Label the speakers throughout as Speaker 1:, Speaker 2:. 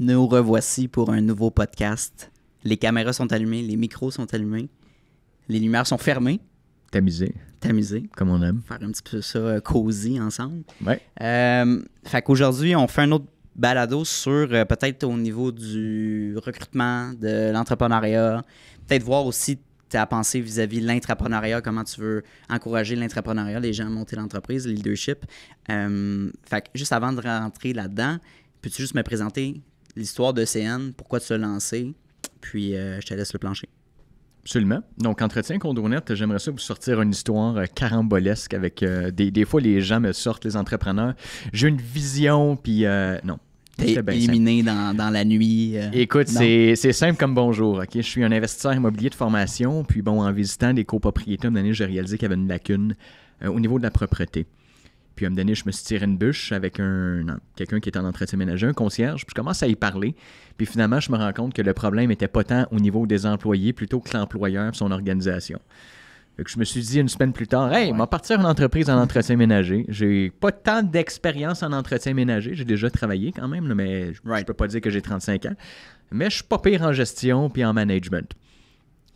Speaker 1: Nous revoici pour un nouveau podcast. Les caméras sont allumées, les micros sont allumés, les lumières sont fermées. T'amuser. T'amuser. Comme on aime. Faire un petit peu ça euh, cosy ensemble. Ouais. Euh, fait qu'aujourd'hui, on fait un autre balado sur euh, peut-être au niveau du recrutement, de l'entrepreneuriat, peut-être voir aussi ta pensée vis-à-vis de l'entrepreneuriat, comment tu veux encourager l'entrepreneuriat, les gens à monter l'entreprise, le leadership. fait que juste avant de rentrer là-dedans, peux-tu juste me présenter
Speaker 2: l'histoire de CN, pourquoi se lancer, puis euh, je te laisse le plancher. Absolument. Donc, Entretien Condonette, j'aimerais ça vous sortir une histoire euh, carambolesque avec euh, des, des, fois les gens me sortent, les entrepreneurs. J'ai une vision, puis non. T'es éliminé dans, la nuit. Écoute, c'est simple comme bonjour. ok Je suis un investisseur immobilier de formation. Puis bon, en visitant des copropriétés, une année, j'ai réalisé qu'il y avait une lacune au niveau de la propreté. Puis à un moment je me suis tiré une bûche avec un, quelqu'un qui était en entretien ménager, un concierge. Puis je commence à y parler. Puis finalement, je me rends compte que le problème était pas tant au niveau des employés, plutôt que l'employeur et son organisation. Fait je me suis dit une semaine plus tard, hey, ouais. partir une entreprise en entretien ménager. J'ai pas tant d'expérience en entretien ménager. J'ai déjà travaillé quand même, mais je, ne peux pas dire que j'ai 35 ans. Mais je suis pas pire en gestion puis en management.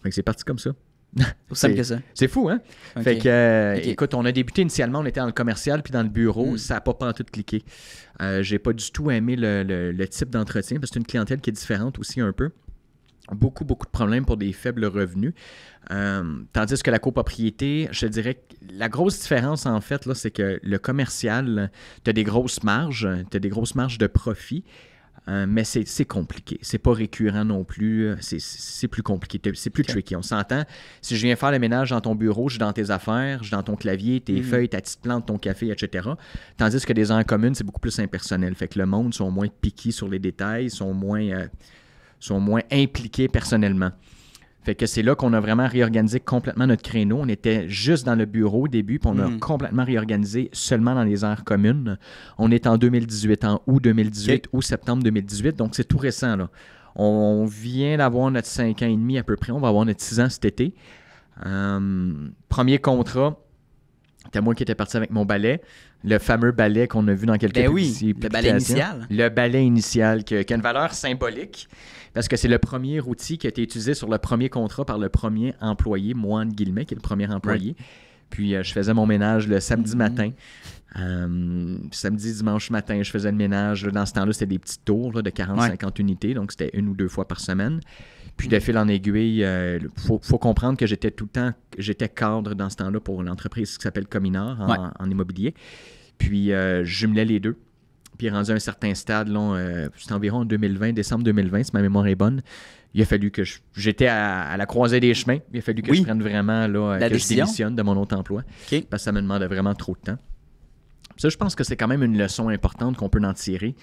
Speaker 2: Fait que c'est parti comme ça. C'est fou, hein? Fait que, euh, écoute, on a débuté initialement, on était dans le commercial puis dans le bureau. Hmm. Ça n'a pas tout cliqué. Euh, J'ai pas du tout aimé le, type d'entretien parce que c'est une clientèle qui est différente aussi un peu. Beaucoup, beaucoup de problèmes pour des faibles revenus. Euh, tandis que la copropriété, je dirais que la grosse différence, en fait, c'est que le commercial, tu as des grosses marges, tu as des grosses marges de profit. Hein, mais c'est compliqué. C'est pas récurrent non plus. C'est plus compliqué. C'est plus tricky. On s'entend. Si je viens faire le ménage dans ton bureau, je suis dans tes affaires, je suis dans ton clavier, tes mhm. feuilles, ta petite plante, ton café, etc. Tandis que des en commun, c'est beaucoup plus impersonnel. Fait que le monde sont moins piqués sur les détails, sont moins, euh, sont moins impliqués personnellement. Fait que c'est là qu'on a vraiment réorganisé complètement notre créneau. On était juste dans le bureau au début, puis on a mm. complètement réorganisé seulement dans les aires communes. On est en 2018, en août 2018, ou septembre 2018, donc c'est tout récent. Là. On vient d'avoir notre 5 ans et demi à peu près, on va avoir notre 6 ans cet été. Hum, premier contrat, c'était moi qui étais parti avec mon ballet, le fameux ballet qu'on a vu dans quelques ben oui, le ballet initial. Le ballet initial qui a une valeur symbolique parce que c'est le premier outil qui a été utilisé sur le premier contrat par le premier employé, moi, en guillemets, qui est le premier employé. Puis euh, je faisais mon ménage le samedi mm-hmm. matin. Euh, samedi, dimanche matin, je faisais le ménage. Dans ce temps-là, c'était des petits tours de 40-50 unités, donc c'était une ou deux fois par semaine. Puis de mm-hmm. fil en aiguille, il euh, faut, comprendre que j'étais tout le temps, j'étais cadre dans ce temps-là pour une entreprise qui s'appelle Cominar en, en, immobilier. Puis je jumelais les deux puis rendu à un certain stade, euh, c'est environ en 2020, décembre 2020, si ma mémoire est bonne, il a fallu que j'étais à, la croisée des chemins. Il a fallu que je prenne vraiment euh, la décision. de mon autre emploi parce que ça me demandait vraiment trop de temps. Ça, je pense que c'est quand même une leçon importante qu'on peut en tirer.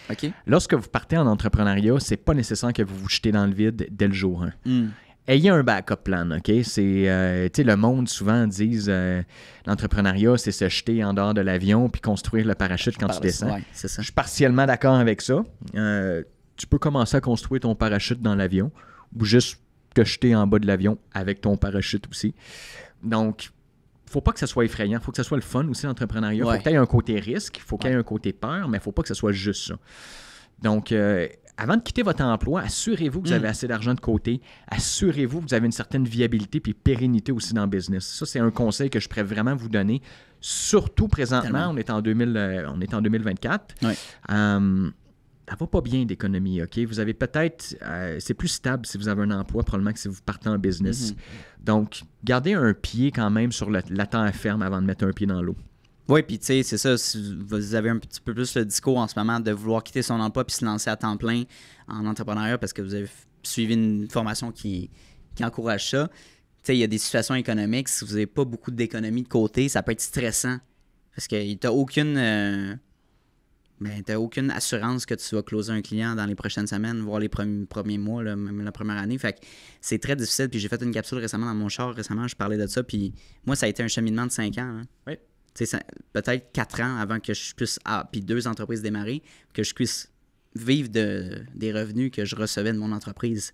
Speaker 2: Lorsque vous partez en entrepreneuriat, c'est pas nécessaire que vous vous jetez dans le vide dès le jour 1 ayez un backup plan, OK? C'est, euh, le monde souvent disent que euh, l'entrepreneuriat, c'est se jeter en dehors de l'avion puis construire le parachute quand tu descends. Je suis partiellement d'accord avec ça. Euh, tu peux commencer à construire ton parachute dans l'avion ou juste te jeter en bas de l'avion avec ton parachute aussi. Donc, faut pas que ça soit effrayant, faut que ça soit le fun aussi l'entrepreneuriat. Il Faut qu'il y ait un côté risque, il faut qu'il y ait un côté peur, mais il faut pas que ça soit juste ça. Donc, euh, avant de quitter votre emploi, assurez-vous que vous mm. avez assez d'argent de côté. Assurez-vous que vous avez une certaine viabilité puis pérennité aussi dans le business. Ça, c'est un conseil que je pourrais vraiment vous donner. Surtout présentement, on est, en 2000, euh, on est en 2024. Euh, ça Euh, va pas bien d'économie, OK? Vous avez peut-être... Euh, c'est plus stable si vous avez un emploi, probablement que si vous partez en business. Mm-hmm. Donc, gardez un pied quand même sur la terre ferme avant de mettre un pied dans l'eau. Oui, puis
Speaker 1: tu sais, c'est ça, vous avez un petit peu plus le discours en ce moment de vouloir quitter son emploi puis se lancer à temps plein en entrepreneuriat parce que vous avez suivi une formation qui, encourage ça. Tu sais, il y a des situations économiques, si vous n'avez pas beaucoup d'économies de côté, ça peut être stressant parce que tu n'as aucune, euh, ben, aucune assurance que tu vas closer un client dans les prochaines semaines, voire les premiers, premiers mois, même la première année. Fait que c'est très difficile. Puis j'ai fait une capsule récemment dans mon char, récemment, je parlais de ça. Puis moi, ça a été un cheminement de cinq ans. Hein. Oui peut-être quatre ans avant que je puisse, ah, puis deux entreprises démarrer, que je puisse vivre de, des revenus que je recevais de mon entreprise.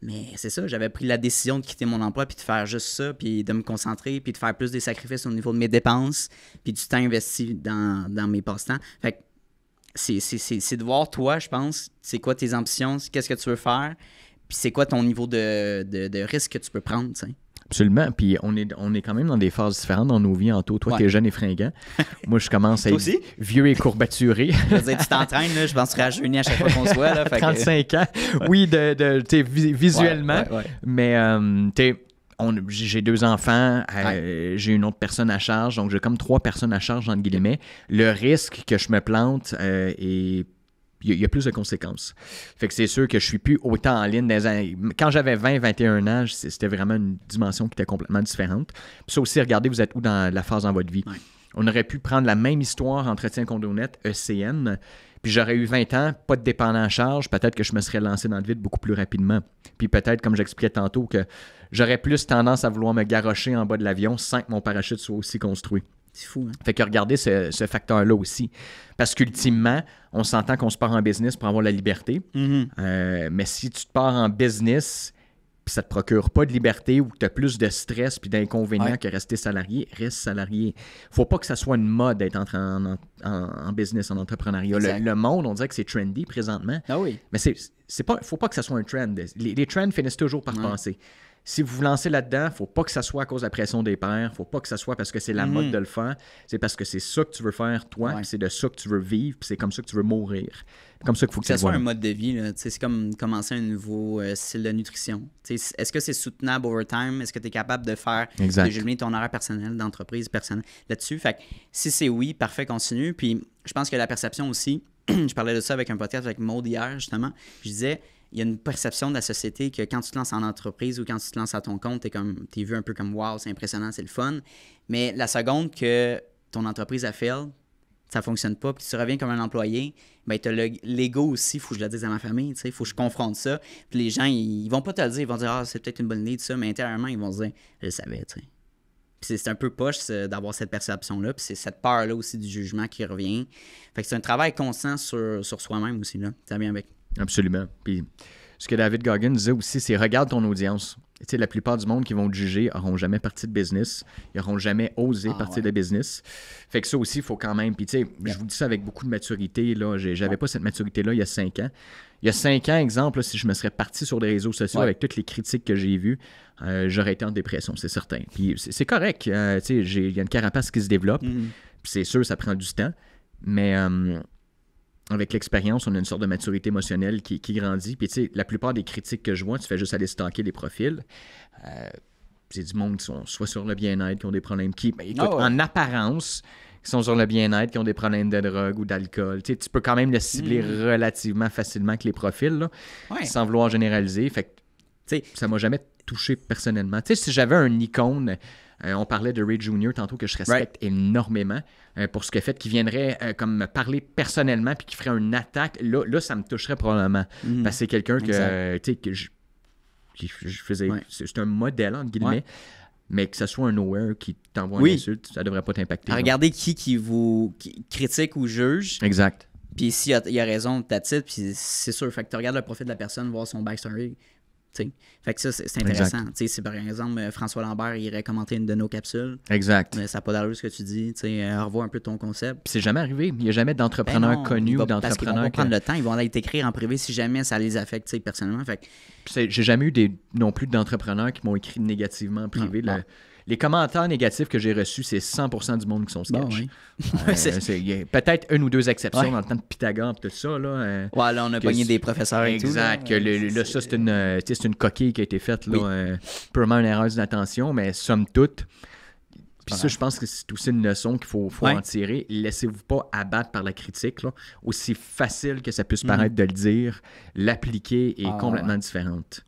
Speaker 1: Mais c'est ça, j'avais pris la décision de quitter mon emploi, puis de faire juste ça, puis de me concentrer, puis de faire plus des sacrifices au niveau de mes dépenses, puis du temps investi dans, mes passe-temps. Fait que c'est de voir toi, je pense, c'est quoi tes ambitions, qu'est-ce que tu veux faire, puis c'est quoi ton niveau de, risque que tu peux
Speaker 2: prendre, sais. Absolument. Puis on est, on est quand même dans des phases différentes dans nos vies en tout. Toi, tu t'es jeune et fringant. Moi, je commence à être vieux et courbaturé. je
Speaker 1: tu t'entraînes, je pense que à chaque fois qu'on se voit. 35 ans. Oui,
Speaker 2: de, visuellement. mais j'ai deux enfants, euh, j'ai une autre personne à charge, donc j'ai comme trois personnes à charge, entre guillemets. Le risque que je me plante euh, est il y, a plus de conséquences. Fait que c'est sûr que je suis plus autant en ligne. Des Quand j'avais 20, 21 ans, c'était vraiment une dimension qui était complètement différente. Puis ça aussi, regardez, vous êtes où dans la phase dans votre vie. On aurait pu prendre la même histoire, entretien condonnette, ECN, puis j'aurais eu 20 ans, pas de dépendant en charge, peut-être que je me serais lancé dans le vide beaucoup plus rapidement. Puis peut-être, comme j'expliquais tantôt, que j'aurais plus tendance à vouloir me garrocher en bas de l'avion sans que mon parachute soit aussi construit. C'est fou. Hein. Fait que regardez ce, facteur-là aussi. Parce qu'ultimement, on s'entend qu'on se part en business pour avoir la liberté. Mm-hmm. Euh, mais si tu te pars en business puis ça te procure pas de liberté ou que tu as plus de stress puis d'inconvénients que rester salarié, reste salarié. Faut pas que ça soit une mode d'être en, en, en, business, en entrepreneuriat. Le, monde, on dirait que c'est trendy présentement. Ah oui. Mais c'est, c'est pas, faut pas que ça soit un trend. Les, trends finissent toujours par passer. penser si vous vous lancez là-dedans, faut pas que ça soit à cause de la pression des pairs, faut pas que ça soit parce que c'est la mode mm. de le faire, c'est parce que c'est ça que tu veux faire toi, c'est de ça que tu veux vivre, c'est comme ça que tu veux mourir. Comme ça qu'il faut que, que ça soit un
Speaker 1: mode de vie, c'est comme commencer un nouveau euh, style de nutrition. Est-ce que c'est soutenable over time? Est-ce que tu es capable de faire, de gérer ton horaire personnel, d'entreprise personnel là-dessus? Fait si c'est oui, parfait, continue. Puis je pense que la perception aussi, je parlais de ça avec un podcast avec Maud hier justement, je disais, il y a une perception de la société que quand tu te lances en entreprise ou quand tu te lances à ton compte, tu es, es, vu un peu comme wow, c'est impressionnant, c'est le fun. Mais la seconde que ton entreprise a fail, ça fonctionne pas, puis tu reviens comme un employé, ben tu as l'ego aussi, il faut que je le dise à ma famille, il faut que je confronte ça. Puis les gens, ils, vont pas te le dire, ils vont dire ah, c'est peut-être une bonne idée, de ça, mais intérieurement, ils vont se dire je le savais, tu c'est un peu poche d'avoir cette perception-là, puis c'est cette peur-là aussi du jugement qui revient. Fait que c'est un travail constant sur, soi-même aussi, là. Ça vient avec.
Speaker 2: Absolument. Puis ce que David Goggins disait aussi, c'est regarde ton audience. Tu sais, la plupart du monde qui vont te juger n'auront jamais parti de business. Ils n'auront jamais osé ah, partir de business. Fait que ça aussi, il faut quand même. Puis, tu sais, je vous dis ça avec beaucoup de maturité. Là, j'avais pas cette maturité-là il y a cinq ans. Il y a cinq ans, exemple, si je me serais parti sur les réseaux sociaux avec toutes les critiques que j'ai vues, euh, j'aurais été en dépression, c'est certain. Puis, c'est correct. Euh, tu sais, il y a une carapace qui se développe. Mm-hmm. Puis, c'est sûr, ça prend du temps. Mais. Euh, avec l'expérience, on a une sorte de maturité émotionnelle qui, grandit. Puis, tu sais, la plupart des critiques que je vois, tu fais juste aller stocker les profils. Euh, c'est du monde qui sont soit sur le bien-être, qui ont des problèmes, qui, ben, ah en apparence, qui sont sur le bien-être, qui ont des problèmes de drogue ou d'alcool. Tu, sais, tu peux quand même le cibler hmm. relativement facilement que les profils, sans vouloir généraliser. Fait que, ça m'a jamais touché personnellement. Tu sais, si j'avais un icône euh, on parlait de Ray Jr. tantôt que je respecte énormément euh, pour ce a fait, qu'il viendrait euh, comme me parler personnellement puis qu'il ferait une attaque. Là, là ça me toucherait probablement. Mm-hmm. Parce que c'est quelqu'un que, que je, faisais. C'est un modèle, entre guillemets. Mais que ce soit un nowhere qui t'envoie une insulte, ça devrait pas t'impacter. Regardez
Speaker 1: qui, qui vous critique ou juge. Exact. Puis s'il a, a raison, t'as titre, puis c'est sûr. Fait que tu regardes le profil de la personne, voir son backstory, fait que ça, c'est intéressant. Si par exemple euh, François Lambert irait commenter une de nos capsules, exact. Mais ça n'a pas d'allure ce que tu dis. sais, euh, revois un peu ton concept.
Speaker 2: C'est jamais arrivé. Il n'y a jamais d'entrepreneur ben connu ou d'entrepreneur. Ils vont prendre le
Speaker 1: temps, ils vont aller t'écrire en privé
Speaker 2: si jamais ça les affecte personnellement. Fait que... J'ai jamais eu des non plus d'entrepreneurs qui m'ont écrit négativement en privé. Les commentaires négatifs que j'ai reçus, c'est 100% du monde qui sont sketch. Euh, peut-être une ou deux exceptions dans le temps de Pythagore tout ça. Euh, ouais, là, on a pogné des professeurs et exact, tout. Le, ça, euh, c'est une, coquille qui a été faite, là, oui. purement une erreur d'attention, mais somme toute. Puis ça, je pense que c'est aussi une leçon qu'il faut, faut en tirer. Laissez-vous pas abattre par la critique. Aussi facile que ça puisse mhm. paraître de le dire, l'appliquer est ah, complètement différente.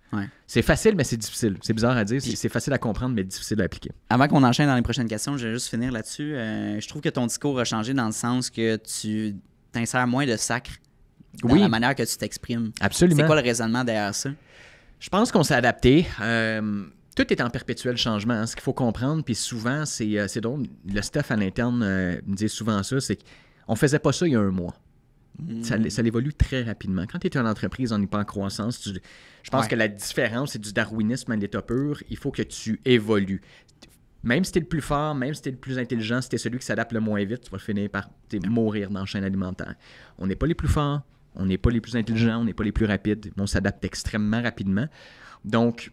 Speaker 2: C'est facile, mais c'est difficile. C'est bizarre à dire. C'est facile à comprendre, mais difficile à appliquer. Avant qu'on enchaîne dans les prochaines questions, je vais juste finir là-dessus. Euh, je trouve que ton
Speaker 1: discours a changé dans le sens que tu t'insères moins de sacre dans la manière que tu t'exprimes. Absolument. C'est quoi le
Speaker 2: raisonnement derrière ça? Je pense qu'on s'est adapté. Euh, tout est en perpétuel changement. ce qu'il faut comprendre, puis souvent, c'est, euh, c'est drôle, le staff à l'interne euh, me dit souvent ça, c'est qu'on faisait pas ça il y a un mois. Ça, évolue très rapidement. Quand tu es en entreprise en croissance je pense que la différence, c'est du darwinisme à l'état pur. Il faut que tu évolues. Même si tu es le plus fort, même si tu es le plus intelligent, si tu es celui qui s'adapte le moins vite, tu vas finir par mourir dans la chaîne alimentaire. On n'est pas les plus forts, on n'est pas les plus intelligents, on n'est pas les plus rapides, on s'adapte extrêmement rapidement. Donc,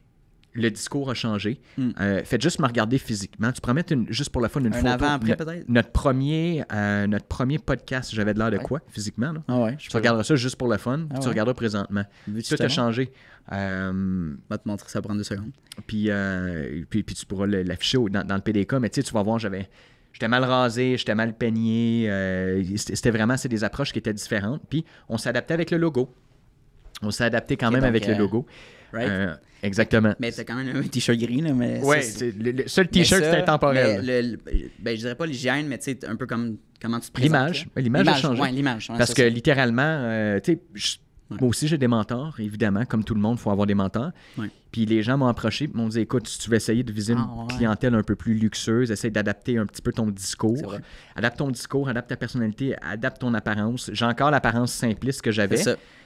Speaker 2: le discours a changé. Hmm. Euh, faites juste me regarder physiquement. Tu promets une, juste pour la fun une un Avant, après, peut-être? Notre premier, euh, notre premier podcast, j'avais de l'air de quoi, physiquement? Là. Ah ouais, tu regarderas ça juste pour le fun, ah tu regarderas présentement. Tout a changé. Euh, va te montrer, ça prend deux secondes. Euh, puis, puis, puis tu pourras l'afficher dans, dans le PDK, mais tu sais, tu vas voir, j'avais... J'étais mal rasé, j'étais mal peigné. c'était vraiment, c'est des approches qui étaient différentes. Puis on s'adaptait avec le logo on s'est adapté quand même avec le euh, logo. Euh, exactement. Mais t'as quand même un t-shirt gris, là. ouais, le, seul t-shirt, c'était temporel.
Speaker 1: ben, je dirais pas l'hygiène, mais c'est un peu comme comment tu te L'image. L'image a changé. Parce que
Speaker 2: littéralement, euh, tu sais, moi aussi, j'ai des mentors, évidemment, comme tout le monde, il faut avoir des mentors. Puis les gens m'ont approché et m'ont dit écoute, si tu veux essayer de viser une ah, clientèle un peu plus luxueuse, essaie d'adapter un petit peu ton discours. Adapte ton discours, adapte ta personnalité, adapte ton apparence. J'ai encore l'apparence simpliste que j'avais.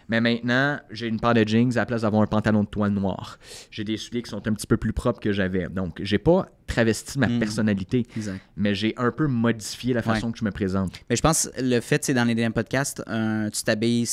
Speaker 2: Mais maintenant, j'ai une paire de jeans à la place d'avoir un pantalon de toile noire. J'ai des souliers qui sont un petit peu plus propres que j'avais. Donc, j'ai pas travesti ma mm. personnalité, mais j'ai un peu modifié la façon que je me présente.
Speaker 1: Mais je pense le fait, c'est dans les derniers podcasts, euh, tu t'habilles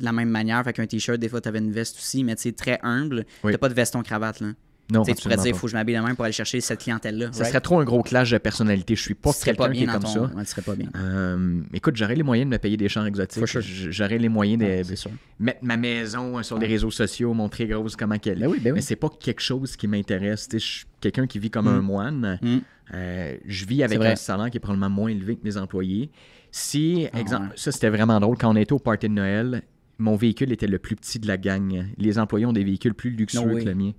Speaker 1: de la même manière. Fait qu'un t-shirt, des fois, t'avais une veste aussi, mais tu sais, très humble. T'as pas de veston-cravate, là. Non, tu pourrais dire, il faut que je m'habille de même pour aller chercher cette clientèle-là. Ça serait
Speaker 2: trop un gros clash de personnalité. Je suis pas très qui est comme ça. serait pas bien. Euh, écoute, j'aurais les moyens de me payer des champs exotiques. J'aurais les moyens de mettre ma maison euh, sur des les réseaux sociaux, montrer grosse comment qu'elle ben ben est. Mais c'est pas quelque chose qui m'intéresse. Je suis quelqu'un qui vit comme un mm. moine. Mm. Euh, je vis avec un salaire qui est probablement moins élevé que mes employés. Si, ah, exemple, ça c'était vraiment drôle, quand on était au party de Noël, mon véhicule était le plus petit de la gang. Les employés ont des véhicules plus luxueux que le mien.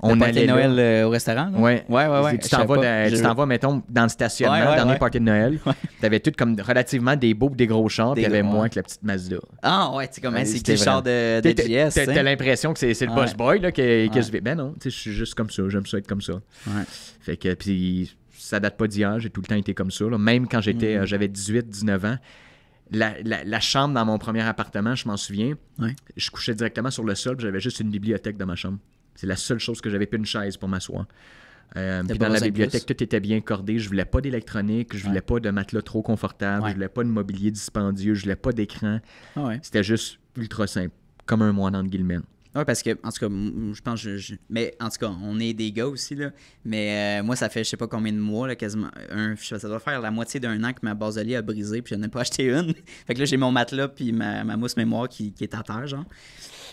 Speaker 2: On allait Noël euh, au restaurant. Oui. Oui. Oui, Tu t'en vas, mettons, dans le stationnement, dans les parties de Noël. Tu avais tout comme relativement des beaux, des gros chars, puis moins que la petite Mazda. Ah ouais, sais comme hein, c'est que le char de, de Tu as hein? l'impression que c'est le boss boy là, que, que je vais. Ben non, je suis juste comme ça. J'aime ça être comme ça. Fait que puis ça date pas d'hier. J'ai tout le temps été comme ça. Là. Même quand mm-hmm. euh, j'avais 18, 19 ans la, chambre dans mon premier appartement, je m'en souviens, je couchais directement sur le sol, j'avais juste une bibliothèque dans ma chambre. C'est la seule chose que j'avais, puis une chaise pour m'asseoir. Euh, puis dans la bibliothèque, tout était bien cordé. Je voulais pas d'électronique, je voulais pas de matelas trop confortable, je voulais pas de mobilier dispendieux, je voulais pas d'écran. Ah C'était juste ultra simple, comme un moine, en guillemets.
Speaker 1: Oui, parce que, en tout cas, je pense. Je, je, mais en tout cas, on est des gars aussi, là. Mais euh, moi, ça fait je sais pas combien de mois, là, quasiment. Un, ça doit faire la moitié d'un an que ma base de lit a brisé, puis je ai pas acheté une. fait que là, j'ai mon matelas, puis ma, mousse mémoire qui, qui, est à terre, genre.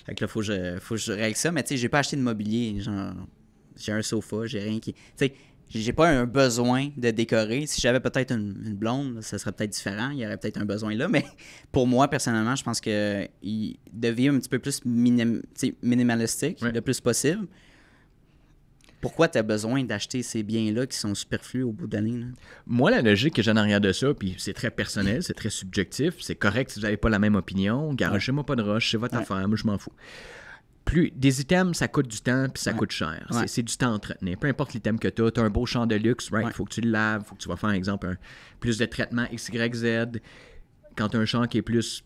Speaker 1: Fait que là, faut je, faut que je règle ça. Mais tu sais, j'ai pas acheté de mobilier. Genre, j'ai un sofa, j'ai rien qui. Tu sais, j'ai pas un besoin de décorer. Si j'avais peut-être une, blonde, ça serait peut-être différent. Il y aurait peut-être un besoin là. Mais pour moi, personnellement, je pense que il, devient un petit peu plus minim, minimalistique le plus possible. Pourquoi tu as
Speaker 2: besoin d'acheter ces biens-là qui sont superflus au bout de ligne hein? Moi, la logique que j'ai en arrière de ça, puis c'est très personnel, c'est très subjectif, c'est correct si vous n'avez pas la même opinion, garagez-moi pas de roche, c'est votre affaire, moi je m'en fous plus des items, ça coûte du temps puis ça coûte cher. C'est du temps à entretenir. Peu importe l'item que tu as, tu as un beau champ de luxe, right? Faut que tu le laves, faut que tu vas faire, par exemple, plus de traitement XYZ. Quand tu as un champ qui est plus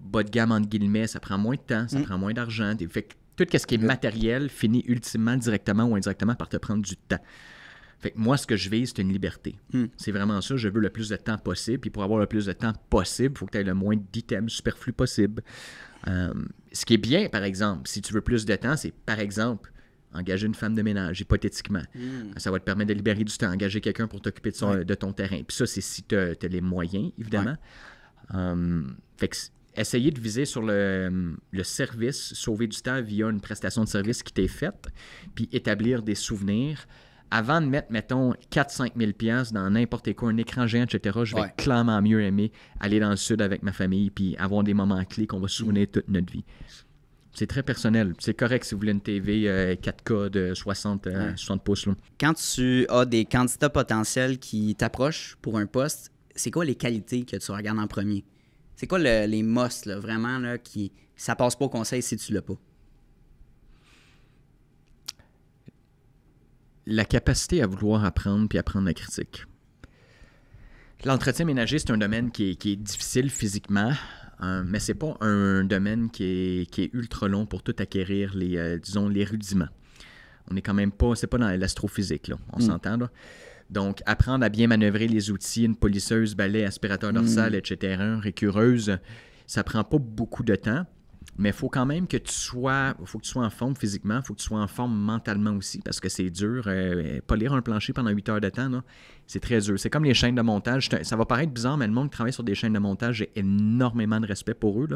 Speaker 2: bas de gamme, entre guillemets, ça prend moins de temps, ça mm. prend moins d'argent. Fait que tout ce qui est matériel finit ultimement directement ou indirectement par te prendre du temps. Fait moi, ce que je vise, c'est une liberté. Hmm. C'est vraiment ça. Je veux le plus de temps possible. Puis pour avoir le plus de temps possible, il faut que tu aies le moins d'items superflus possible. Euh, ce qui est bien, par exemple, si tu veux plus de temps, c'est par exemple engager une femme de ménage, hypothétiquement. Hmm. Ça va te permettre de libérer du temps, engager quelqu'un pour t'occuper de, ton terrain. Puis ça, c'est si tu as, les moyens, évidemment. Euh, essayer de viser sur le, service, sauver du temps via une prestation de service qui t'est faite, puis établir des souvenirs avant de mettre, mettons, 4-5 000 dans n'importe quoi, un écran géant, etc., je vais clairement mieux aimer aller dans le sud avec ma famille puis avoir des moments clés qu'on va se souvenir toute notre vie. C'est très personnel. C'est correct si vous voulez une TV 4K euh, de 60, 60 euh, pouces. Là. Quand tu as des candidats potentiels qui t'approchent pour un poste, c'est quoi les
Speaker 1: qualités que tu regardes en premier? C'est quoi les musts vraiment, là, qui ça passe pas au conseil
Speaker 2: si tu l'as pas? la capacité à vouloir apprendre puis apprendre la critique. L'entretien ménager, c'est un domaine qui est, difficile physiquement, euh, mais mais n'est pas un domaine qui est, ultra long pour tout acquérir les, euh, disons, les rudiments. On n'est quand même pas, c'est pas dans l'astrophysique, on mm. s'entend. Donc, apprendre à bien manœuvrer les outils, une polisseuse, balai, aspirateur dorsal, mm. etc., récureuse, ça prend pas beaucoup de temps mais il faut quand même que tu sois, faut que tu sois en forme physiquement, il faut que tu sois en forme mentalement aussi, parce que c'est dur. Euh, lire un plancher pendant 8 heures de temps, c'est très dur. C'est comme les chaînes de montage. Ça va paraître bizarre, mais le monde qui travaille sur des chaînes de montage, j'ai énormément de respect pour eux.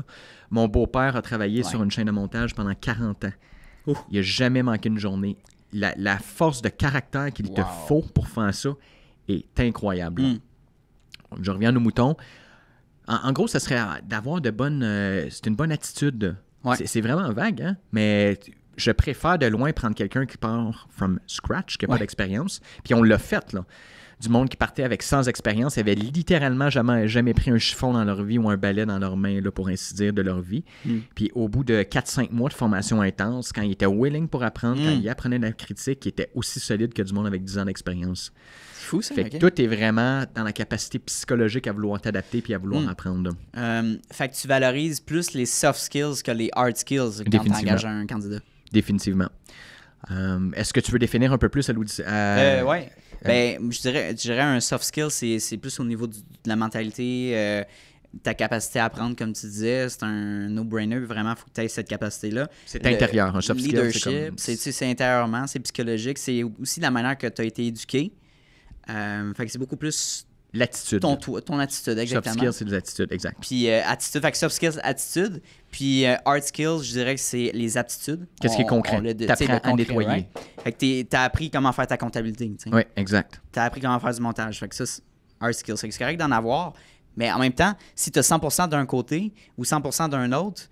Speaker 2: Mon beau-père a travaillé sur une chaîne de montage pendant 40 ans. Il a jamais manqué une journée. La, force de caractère qu'il te faut pour faire ça est incroyable. Hmm. Je reviens aux moutons. En, gros, ça serait d'avoir de bonnes. Euh, c'est une bonne attitude. C'est vraiment vague, hein? Mais je préfère de loin prendre quelqu'un qui part from scratch, qui n'a pas d'expérience. Puis on l'a fait, là du monde qui partait avec sans expérience, avait littéralement jamais, jamais pris un chiffon dans leur vie ou un balai dans leurs mains, pour ainsi dire, de leur vie. Hmm. Puis au bout de 4-5 mois de formation intense, quand ils étaient willing pour apprendre, quand hmm. ils apprenaient la critique, ils étaient aussi solides que du monde avec 10 ans d'expérience. Fou, ça, fait que tout est vraiment dans la capacité psychologique à vouloir t'adapter puis à vouloir hmm. apprendre.
Speaker 1: Euh, fait que tu valorises plus les soft skills que les hard skills quand tu engages un candidat.
Speaker 2: Définitivement. Euh, est-ce que tu veux définir un peu plus à l'audition? Euh, oui. Ben,
Speaker 1: je, dirais, dirais un soft skill, c'est plus au niveau de la mentalité, euh, ta capacité à apprendre, comme tu disais. C'est un no-brainer. Vraiment, il faut que tu aies cette capacité-là. C'est intérieur, un soft skill. C'est intérieurement, c'est psychologique. C'est aussi la manière que tu as été éduqué. Euh, fait c'est beaucoup plus L'attitude. Ton, ton attitude, exactement. Soft skills, c'est les attitudes, exact. Puis euh, attitude, fait que soft skills, attitude. Puis euh, hard skills, je dirais que c'est les aptitudes. Qu'est-ce qui est concret? appris à nettoyer. Fait que t'as appris comment faire ta comptabilité. Oui, exact. T'as appris comment faire du montage. Fait que ça, hard skills. C'est correct d'en avoir, mais en même temps, si t'as 100% d'un côté ou 100% d'un autre,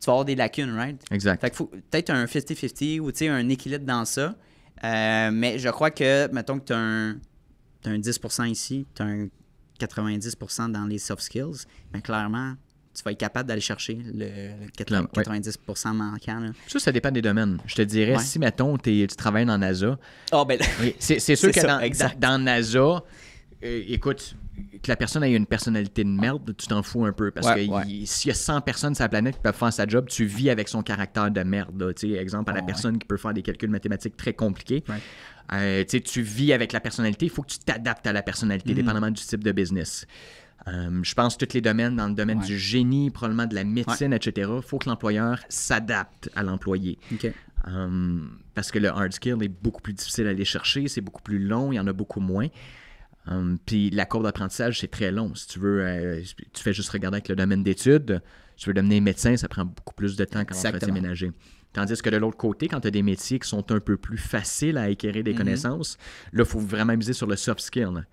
Speaker 1: tu vas avoir des lacunes, right? Exact. Fait que peut-être un 50-50 ou un équilibre dans ça. Euh, mais je crois que, mettons que tu as un tu as un 10 ici, tu as un 90 dans les soft skills, mais clairement, tu vas être capable d'aller chercher le, 90
Speaker 2: manquant. Ça, ça dépend des domaines. Je te dirais, si, mettons, tu travailles dans NASA, oh, ben, c'est sûr que dans, dans, NASA, euh, écoute, que la personne ait une personnalité de merde, tu t'en fous un peu. Parce que s'il y a 100 personnes sur la planète qui peuvent faire sa job, tu vis avec son caractère de merde. exemple, à la personne qui peut faire des calculs mathématiques très compliqués. Euh, tu vis avec la personnalité, il faut que tu t'adaptes à la personnalité, mhm. dépendamment du type de business. Euh, je pense tous les domaines, dans le domaine du génie, probablement de la médecine, etc., il faut que l'employeur s'adapte à l'employé. parce que le hard skill est beaucoup plus difficile à aller chercher, c'est beaucoup plus long, il y en a beaucoup moins. Hum, puis la courbe d'apprentissage, c'est très long. Si tu veux, euh, tu fais juste regarder avec le domaine d'études, si tu veux devenir médecin, ça prend beaucoup plus de temps quand tu vas déménager. Tandis que de l'autre côté, quand tu as des métiers qui sont un peu plus faciles à acquérir des mhm. connaissances, là, il faut vraiment miser sur le soft skill.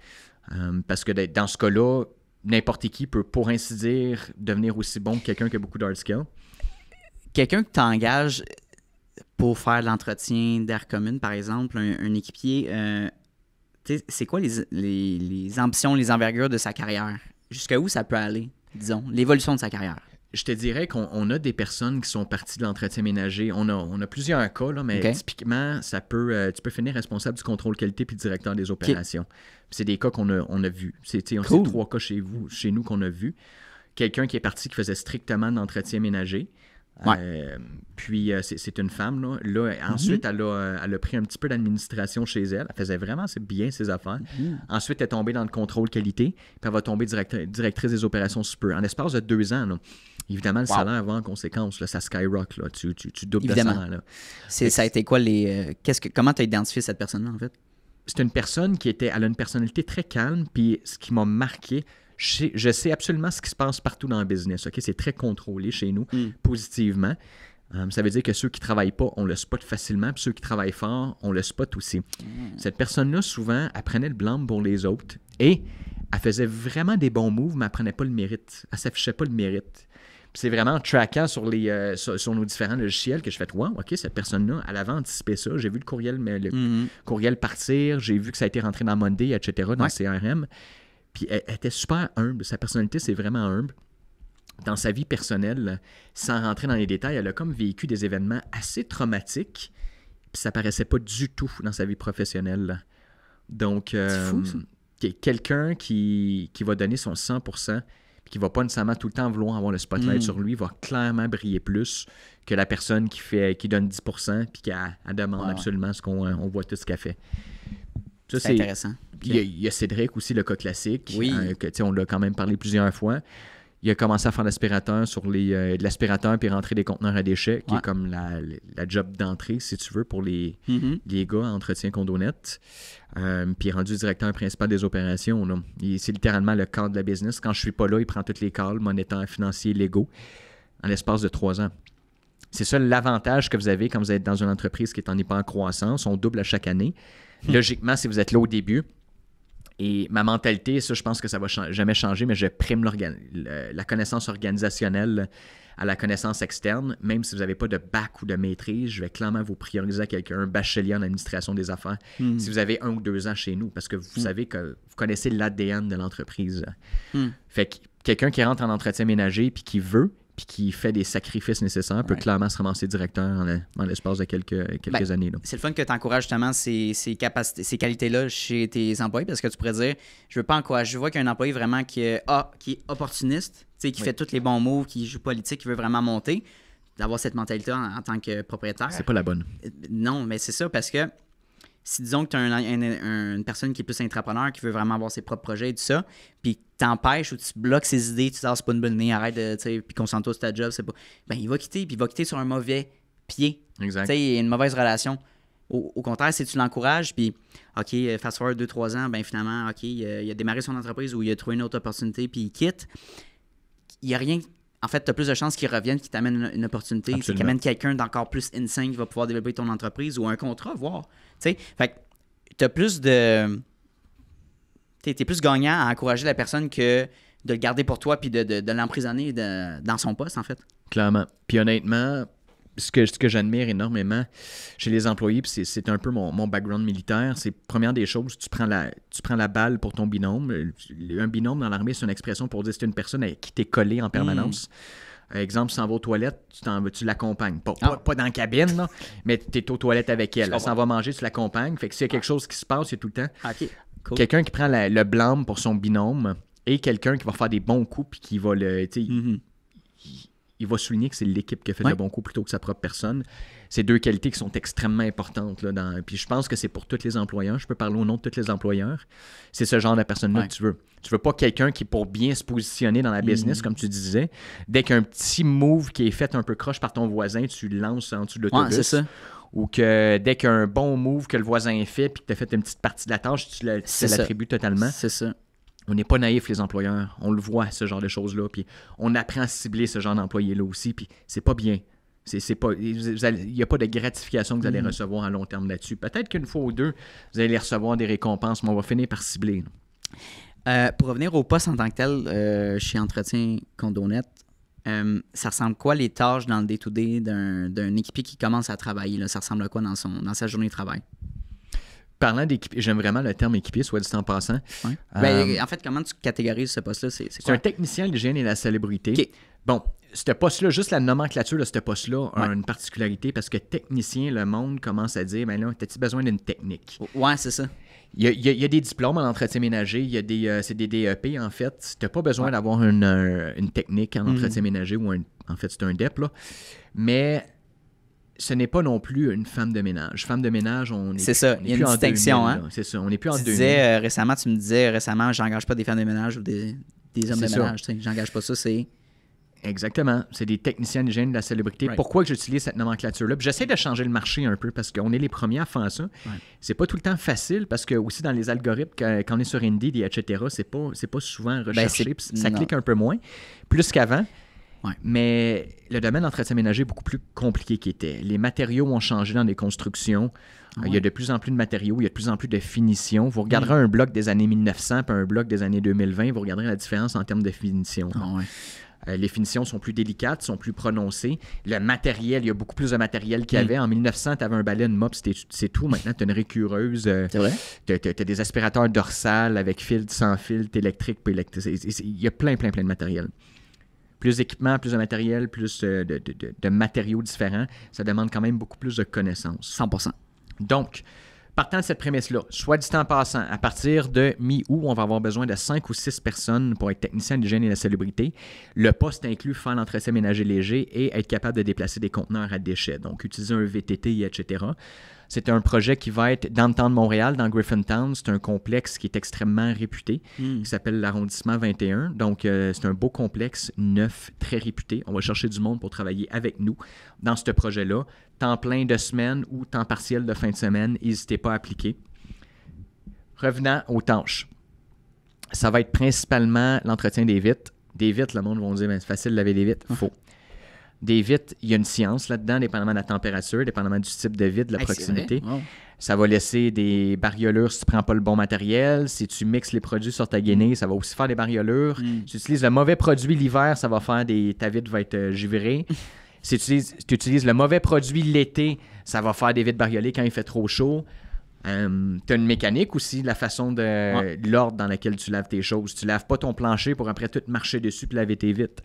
Speaker 2: Hum, parce que dans ce cas-là, n'importe qui peut, pour ainsi dire, devenir aussi bon que quelqu'un qui a beaucoup d'hard skill. Quelqu'un
Speaker 1: que tu engages pour faire l'entretien d'air commune, par exemple, un, équipier, euh, c'est quoi les, ambitions, les envergures de sa carrière? Jusqu'à
Speaker 2: où ça peut aller,
Speaker 1: disons, l'évolution de sa carrière?
Speaker 2: Je te dirais qu'on a des personnes qui sont parties de l'entretien ménager. On a, on a plusieurs cas, mais typiquement, ça peut, euh, tu peux finir responsable du contrôle qualité puis directeur des opérations. C'est des cas qu'on a, on a vus. C'est trois cas chez vous, chez nous qu'on a vus. Quelqu'un qui est parti qui faisait strictement de l'entretien ménager. Euh, puis euh, c'est une femme. Là. Mhm. ensuite, euh, elle, a, pris un petit peu d'administration chez elle. Elle faisait vraiment bien ses affaires. Mhm. Ensuite, elle est tombée dans le contrôle qualité. Puis elle va tomber directrice des opérations super. En l'espace de deux ans, évidemment, le salaire va en conséquence. ça skyrock. Tu, doubles évidemment. Ça a été quoi les. comment tu as identifié cette personne-là, en fait? C'est une personne qui était. Elle a une personnalité très calme. Puis ce qui m'a marqué, je sais, absolument ce qui se passe partout dans le business. Ok, C'est très contrôlé chez nous, hmm. positivement. Euh, ça veut dire que ceux qui ne travaillent pas, on le spot facilement, puis ceux qui travaillent fort, on le spot aussi. Hmm. Cette personne-là, souvent, elle prenait le blanc pour les autres et elle faisait vraiment des bons moves, mais elle prenait pas le mérite. Elle s'affichait pas le mérite. C'est vraiment en traquant euh, sur, nos différents logiciels que je fais Wow, OK, cette personne-là, elle avait anticipé ça. J'ai vu le courriel, mais hmm. courriel partir, j'ai vu que ça a été rentré dans Monday, etc., dans CRM. Puis elle, était super humble. Sa personnalité, c'est vraiment humble dans sa vie personnelle, sans rentrer dans les détails, elle a comme vécu des événements assez traumatiques, puis ça paraissait pas du tout dans sa vie professionnelle. Donc, euh, quelqu'un qui, va donner son 100%, qui va pas nécessairement tout le temps vouloir avoir le spotlight mm. sur lui, va clairement briller plus que la personne qui, fait, qui donne 10%, puis qui a, demande absolument ce qu'on voit tout ce qu'elle fait. c'est intéressant. Il y, a Cédric aussi, le cas classique, oui. Euh, on l'a quand même parlé plusieurs fois. Il a commencé à faire l'aspirateur sur les euh, de l'aspirateur puis rentrer des conteneurs à déchets, qui est comme la, job d'entrée, si tu veux, pour les, mm-hmm. gars entretien condonette. Euh, puis rendu directeur principal des opérations. C'est littéralement le cadre de la business. Quand je suis pas là, il prend toutes les calls, monétaires, financier légaux, en l'espace de trois ans. C'est ça l'avantage que vous avez quand vous êtes dans une entreprise qui est en hyper croissance. On double à chaque année. Hmm. Logiquement, si vous êtes là au début, et ma mentalité, ça, je pense que ça va jamais changer, mais je prime la connaissance organisationnelle à la connaissance externe. Même si vous n'avez pas de bac ou de maîtrise, je vais clairement vous prioriser à quelqu'un bachelier en administration des affaires hmm. si vous avez un ou deux ans chez nous, parce que vous hmm. savez que vous connaissez l'ADN de l'entreprise. Hmm. Fait que quelqu'un qui rentre en entretien ménager puis qui veut, puis qui fait des sacrifices nécessaires, peut clairement se ramasser directeur en, l'espace de quelques, ben, années.
Speaker 1: C'est le fun que tu encourages justement ces, capacités, ces qualités-là chez tes employés parce que tu pourrais dire je veux pas encourager. Je vois qu'un employé vraiment qui employé vraiment ah, qui est opportuniste, qui fait tous les bons mots, qui joue politique, qui veut vraiment monter, d'avoir cette mentalité en, en tant que propriétaire. C'est pas la bonne. Euh, non, mais c'est ça parce que si disons que tu as une personne qui est plus intrapreneur, qui veut vraiment avoir ses propres projets et tout ça, puis t'empêches ou tu bloques ses idées, tu dis, ah, c'est pas une bonne idée, arrête, de, puis concentre-toi sur ta job, c'est pas. Ben, il va quitter, puis il va quitter sur un mauvais pied. Exact. Tu sais, il y a une mauvaise relation. Au, contraire, si tu l'encourages, puis OK, fast forward 2-3 ans, ben finalement, OK, il a, démarré son entreprise ou il a trouvé une autre opportunité, puis il quitte, il n'y a rien en fait, tu as plus de chances qu'ils reviennent, qu'ils t'amènent une, opportunité, qu'ils amènent quelqu'un d'encore plus insane qui va pouvoir développer ton entreprise ou un contrat, voire. Tu sais, fait tu as plus de.
Speaker 2: Tu plus gagnant
Speaker 1: à encourager la personne que de le garder pour toi puis de, de l'emprisonner dans son poste, en fait.
Speaker 2: Clairement. Puis honnêtement, ce que, j'admire énormément chez les employés, puis c'est un peu mon, background militaire, c'est première des choses, tu prends, la, tu prends la balle pour ton binôme. Euh, un binôme dans l'armée, c'est une expression pour dire c'est une personne qui t'est collée en permanence. Mmh. Exemple, s'en va aux toilettes, tu, tu l'accompagnes. Pas, pas, ah. dans la cabine, mais tu es aux toilettes avec elle. s'en va manger, tu l'accompagnes. Fait que s'il y a quelque ah. chose qui se passe, c'est tout le temps. Quelqu'un qui prend le blanc pour son binôme et quelqu'un qui va faire des bons coups puis qui va le. Mm-hmm il va souligner que c'est l'équipe qui a fait le bon coup plutôt que sa propre personne. C'est deux qualités qui sont extrêmement importantes. Là, dans... Puis je pense que c'est pour tous les employeurs. Je peux parler au nom de tous les employeurs. C'est ce genre de personne-là que tu veux. Tu veux pas quelqu'un qui, pour bien se positionner dans la mm. business, comme tu disais, dès qu'un petit move qui est fait un peu croche par ton voisin, tu lances en dessous de l'autobus. ou que dès qu'un bon move que le voisin fait, puis que tu as fait une petite partie de la tâche, tu l'attribues totalement. C'est ça on n'est pas naïf les employeurs, on le voit ce genre de choses-là, puis on apprend à cibler ce genre d'employés-là aussi, puis c'est pas bien. pas, il n'y a pas de gratification que vous allez mm-hmm. recevoir à long terme là-dessus. Peut-être qu'une fois ou deux, vous allez recevoir des récompenses, mais on va finir par cibler. Euh, pour revenir au poste en tant que tel, euh,
Speaker 1: chez Entretien Condonette, euh, ça ressemble quoi les tâches dans le day-to-day d'un, équipier qui commence à travailler? Ça ressemble à quoi dans, son, dans sa journée de travail? parlant d'équipier,
Speaker 2: j'aime vraiment le terme équipier, soit du en passant. Euh, ben, en fait, comment tu catégorises ce poste-là C'est un technicien de l'hygiène et la célébrité. Bon, ce poste-là, juste la nomenclature de ce poste-là a une particularité parce que technicien, le monde commence à dire ben là, t'as-tu besoin d'une technique Ouais, c'est ça. Il y, a, il y, a, des diplômes en entretien ménager, il y a des, euh, c'est des DEP en fait. Tu n'as pas besoin d'avoir euh, une, technique en mm-hmm. entretien ménager ou un, en fait c'est un DEP là. Mais ce n'est pas non plus une femme de ménage. Femme de ménage, on est. C'est ça, il y a une distinction. hein? C'est ça, on n'est plus tu disais,
Speaker 1: euh, récemment, tu me disais récemment, j'engage pas des femmes de ménage ou des, des hommes de ça. ménage.
Speaker 2: J'engage pas ça, c'est. Exactement. C'est des techniciens d'hygiène de la célébrité. Pourquoi que j'utilise cette nomenclature-là? J'essaie de changer le marché un peu parce qu'on est les premiers à faire ça. Ce C'est pas tout le temps facile parce que aussi dans les algorithmes, quand on est sur Indeed etc., c'est pas, pas souvent ben, recherché. ça clique un peu moins, plus qu'avant. Mais le domaine d'entretien ménager est beaucoup plus compliqué qu'il était. Les matériaux ont changé dans les constructions. Ah euh, il y a de plus en plus de matériaux, il y a de plus en plus de finitions. Vous regarderez mm. un bloc des années 1900 puis un bloc des années 2020, vous regarderez la différence en termes de finition. Ah euh, les finitions sont plus délicates, sont plus prononcées. Le matériel, il y a beaucoup plus de matériel qu'il y mm. avait. En 1900, tu avais un balai, de mop, c'est tout. Maintenant, tu as une récureuse. Euh, c'est vrai? Tu as, des aspirateurs dorsales avec fil, sans fil, électrique, électrique. Il y a plein, plein, plein de matériel plus d'équipements, plus de matériel, plus euh, de, matériaux différents, ça demande quand même beaucoup plus de connaissances. 100%. Donc, partant de cette prémisse-là, soit du temps passant, à partir de mi-août, on va avoir besoin de 5 ou 6 personnes pour être technicien de et de la salubrité. Le poste inclut faire l'entretien ménager léger et être capable de déplacer des conteneurs à déchets, donc utiliser un VTT, etc. C'est un projet qui va être dans le temps de Montréal, dans Griffintown. C'est un complexe qui est extrêmement réputé, Il hmm. qui s'appelle l'arrondissement 21. Donc, euh, c'est un beau complexe neuf, très réputé. On va chercher du monde pour travailler avec nous dans ce projet-là. Temps plein de semaine ou temps partiel de fin de semaine, n'hésitez pas à appliquer. Revenant aux tâches. Ça va être principalement l'entretien des vitres. Des vitres, le monde va dire, c'est facile de laver des vitres. Faux. Des vitres, il y a une science là-dedans, dépendamment de la température, dépendamment du type de vide, de la proximité. Ça va laisser des bariolures si tu prends pas le bon matériel. Si tu mixes les produits sur ta gainée, mm. ça va aussi faire des bariolures. Mm. Si tu utilises le mauvais produit l'hiver, ça va faire des. ta vitre va être givrée. Euh, si tu utilises, le mauvais produit l'été, ça va faire des vitres bariolées quand il fait trop chaud. Hum, tu as une mécanique aussi, la façon de l'ordre dans laquelle tu laves tes choses. Tu laves pas ton plancher pour après tout marcher dessus et laver tes vitres.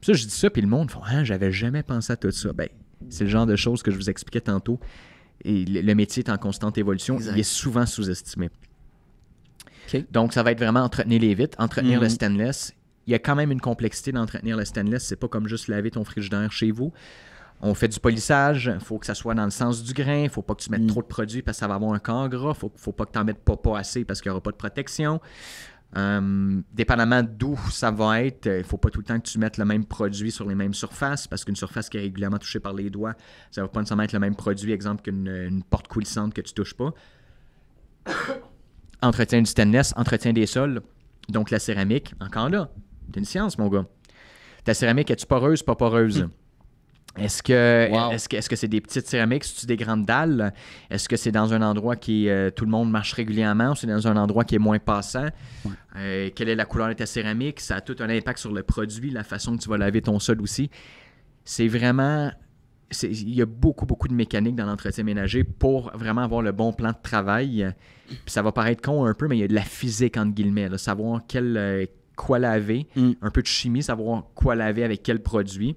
Speaker 2: Puis ça, je dis ça, puis le monde font Ah, j'avais jamais pensé à tout ça. Ben, c'est le genre de choses que je vous expliquais tantôt. Et le, métier est en constante évolution. Il est souvent sous-estimé. Donc, ça va être vraiment entretenir les vitres, entretenir le mhm. stainless. Il y a quand même une complexité d'entretenir le stainless. C'est pas comme juste laver ton frigidaire chez vous. On fait du polissage, il faut que ça soit dans le sens du grain, il faut pas que tu mettes mhm. trop de produits parce que ça va avoir un corps gras, il faut, faut pas que tu en mettes pas, pas assez parce qu'il n'y aura pas de protection. Euh, dépendamment d'où ça va être, euh, il ne faut pas tout le temps que tu mettes le même produit sur les mêmes surfaces parce qu'une surface qui est régulièrement touchée par les doigts, ça ne va pas nécessairement être le même produit, exemple qu'une porte coulissante que tu touches pas. entretien du tennis, entretien des sols, donc la céramique, encore là, c'est une science, mon gars. Ta céramique, est tu poreuse, pas poreuse? Hmm. Est-ce que est-ce que est-ce que c'est des petites céramiques, c'est des grandes dalles Est-ce que c'est dans un endroit qui euh, tout le monde marche régulièrement ou c'est dans un endroit qui est moins passant euh, Quelle est la couleur de ta céramique Ça a tout un impact sur le produit, la façon que tu vas laver ton sol aussi. C'est vraiment il y a beaucoup beaucoup de mécanique dans l'entretien ménager pour vraiment avoir le bon plan de travail. ça va paraître con un peu, mais il y a de la physique entre guillemets, savoir quel euh, quoi laver, mm. un peu de chimie, savoir quoi laver avec quel produit.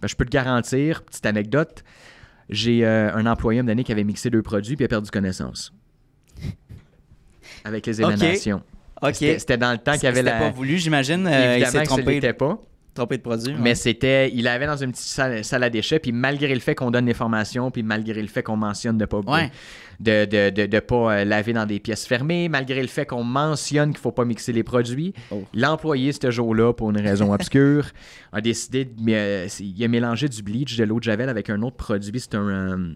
Speaker 2: Ben, je peux te garantir, petite anecdote, j'ai euh, un employé une année qui avait mixé deux produits puis a perdu connaissance. Avec les émanations OK. C'était dans le temps qu'il y avait la. pas voulu, j'imagine. Euh, Évidemment il s'est trompé. pas tromper de produits. Mais c'était, il avait dans une petite salle, à déchets, puis malgré le fait qu'on donne des formations, puis malgré le fait qu'on mentionne de pas de, de, de, pas euh, laver dans des pièces fermées, malgré le fait qu'on mentionne qu'il faut pas mixer les produits, oh. l'employé ce jour-là, pour une raison obscure, a décidé, de, euh, il a mélangé du bleach, de l'eau de javel avec un autre produit, c'est un euh,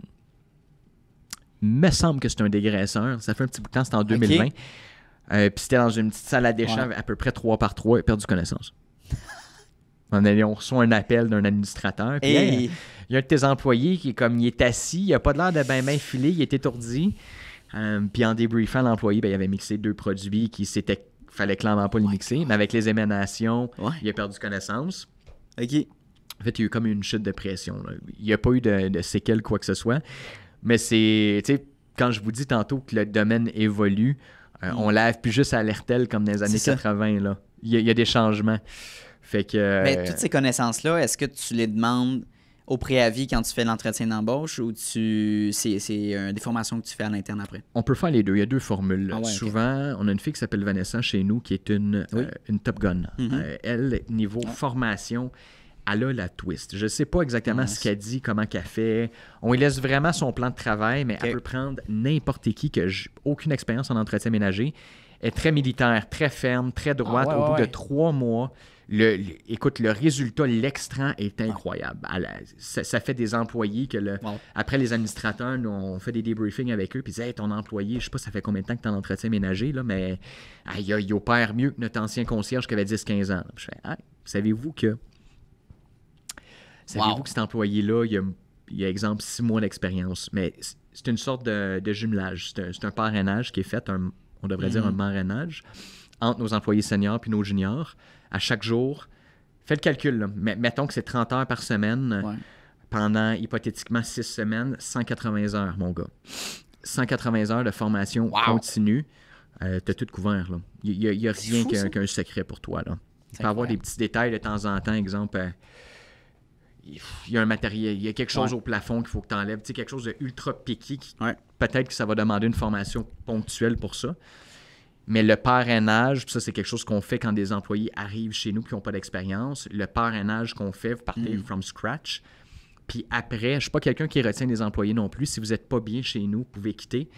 Speaker 2: me semble que c'est un dégraisseur. Ça fait un petit bout de temps, c'était en 2020. puis c'était dans une petite salle à déchets à peu près 3 par 3 et perdu connaissance. On, reçoit un appel d'un administrateur. Puis il y a un de tes employés qui est comme, il est assis, il a pas l'air de bien ben filé, il est étourdi. Euh, puis en débriefant l'employé, ben, il avait mixé deux produits qui s'étaient fallait clairement pas les mixer, oh mais avec les émanations, il a perdu connaissance. OK. En fait, il y a eu comme une chute de pression. Il n'y a pas eu de, séquelles, quoi que ce soit. Mais c'est, quand je vous dis tantôt que le domaine évolue, euh, hmm. on lève plus juste à l'ERTEL comme dans les années 80. Là. il, y a, des changements. Euh, toutes ces
Speaker 1: connaissances-là, est-ce que tu les demandes au préavis quand tu fais l'entretien d'embauche ou tu c'est, euh, des formations que tu fais à l'interne après?
Speaker 2: On peut faire les deux. Il y a deux formules. Ah Souvent, on a une fille qui s'appelle Vanessa chez nous qui est une, euh, une Top Gun. Mm-hmm. elle, niveau formation, elle a la twist. Je ne sais pas exactement ce qu'elle dit, comment qu'elle fait. On lui laisse vraiment son plan de travail, mais elle peut prendre n'importe qui que n'a aucune expérience en entretien ménager. est très militaire, très ferme, très droite. Ah au bout de trois mois, écoute, le résultat, l'extrait est incroyable. ça, fait des employés que, après les administrateurs, nous, on fait des debriefings avec eux, puis ils disent hey, ton employé, je sais pas, ça fait combien de temps que tu en entretien ménager, là, mais ah, il, opère mieux que notre ancien concierge qui avait 10-15 ans. Je fais hey, savez-vous que. Savez-vous que cet employé-là, il a, exemple, six mois d'expérience, mais c'est une sorte de, jumelage. C'est un, parrainage qui est fait, on devrait mm-hmm. dire un marrainage, entre nos employés seniors puis nos juniors à chaque jour. Fais le calcul. Là. Mettons que c'est 30 heures par semaine pendant hypothétiquement 6 semaines, 180 heures, mon gars. 180 heures de formation continue. tu euh, T'as tout couvert. Il n'y a, rien qu'un secret pour toi. Là. Tu peux avoir des petits détails de temps en temps, exemple. il euh, y a un matériel, il y a quelque chose au plafond qu'il faut que tu enlèves, tu sais, quelque chose ultra piqué. Peut-être que ça va demander une formation ponctuelle pour ça. Mais le parrainage, ça c'est quelque chose qu'on fait quand des employés arrivent chez nous qui n'ont pas d'expérience. Le parrainage qu'on fait, vous partez hmm. from scratch. Puis après, je ne suis pas quelqu'un qui retient des employés non plus. Si vous n'êtes pas bien chez nous, vous pouvez quitter.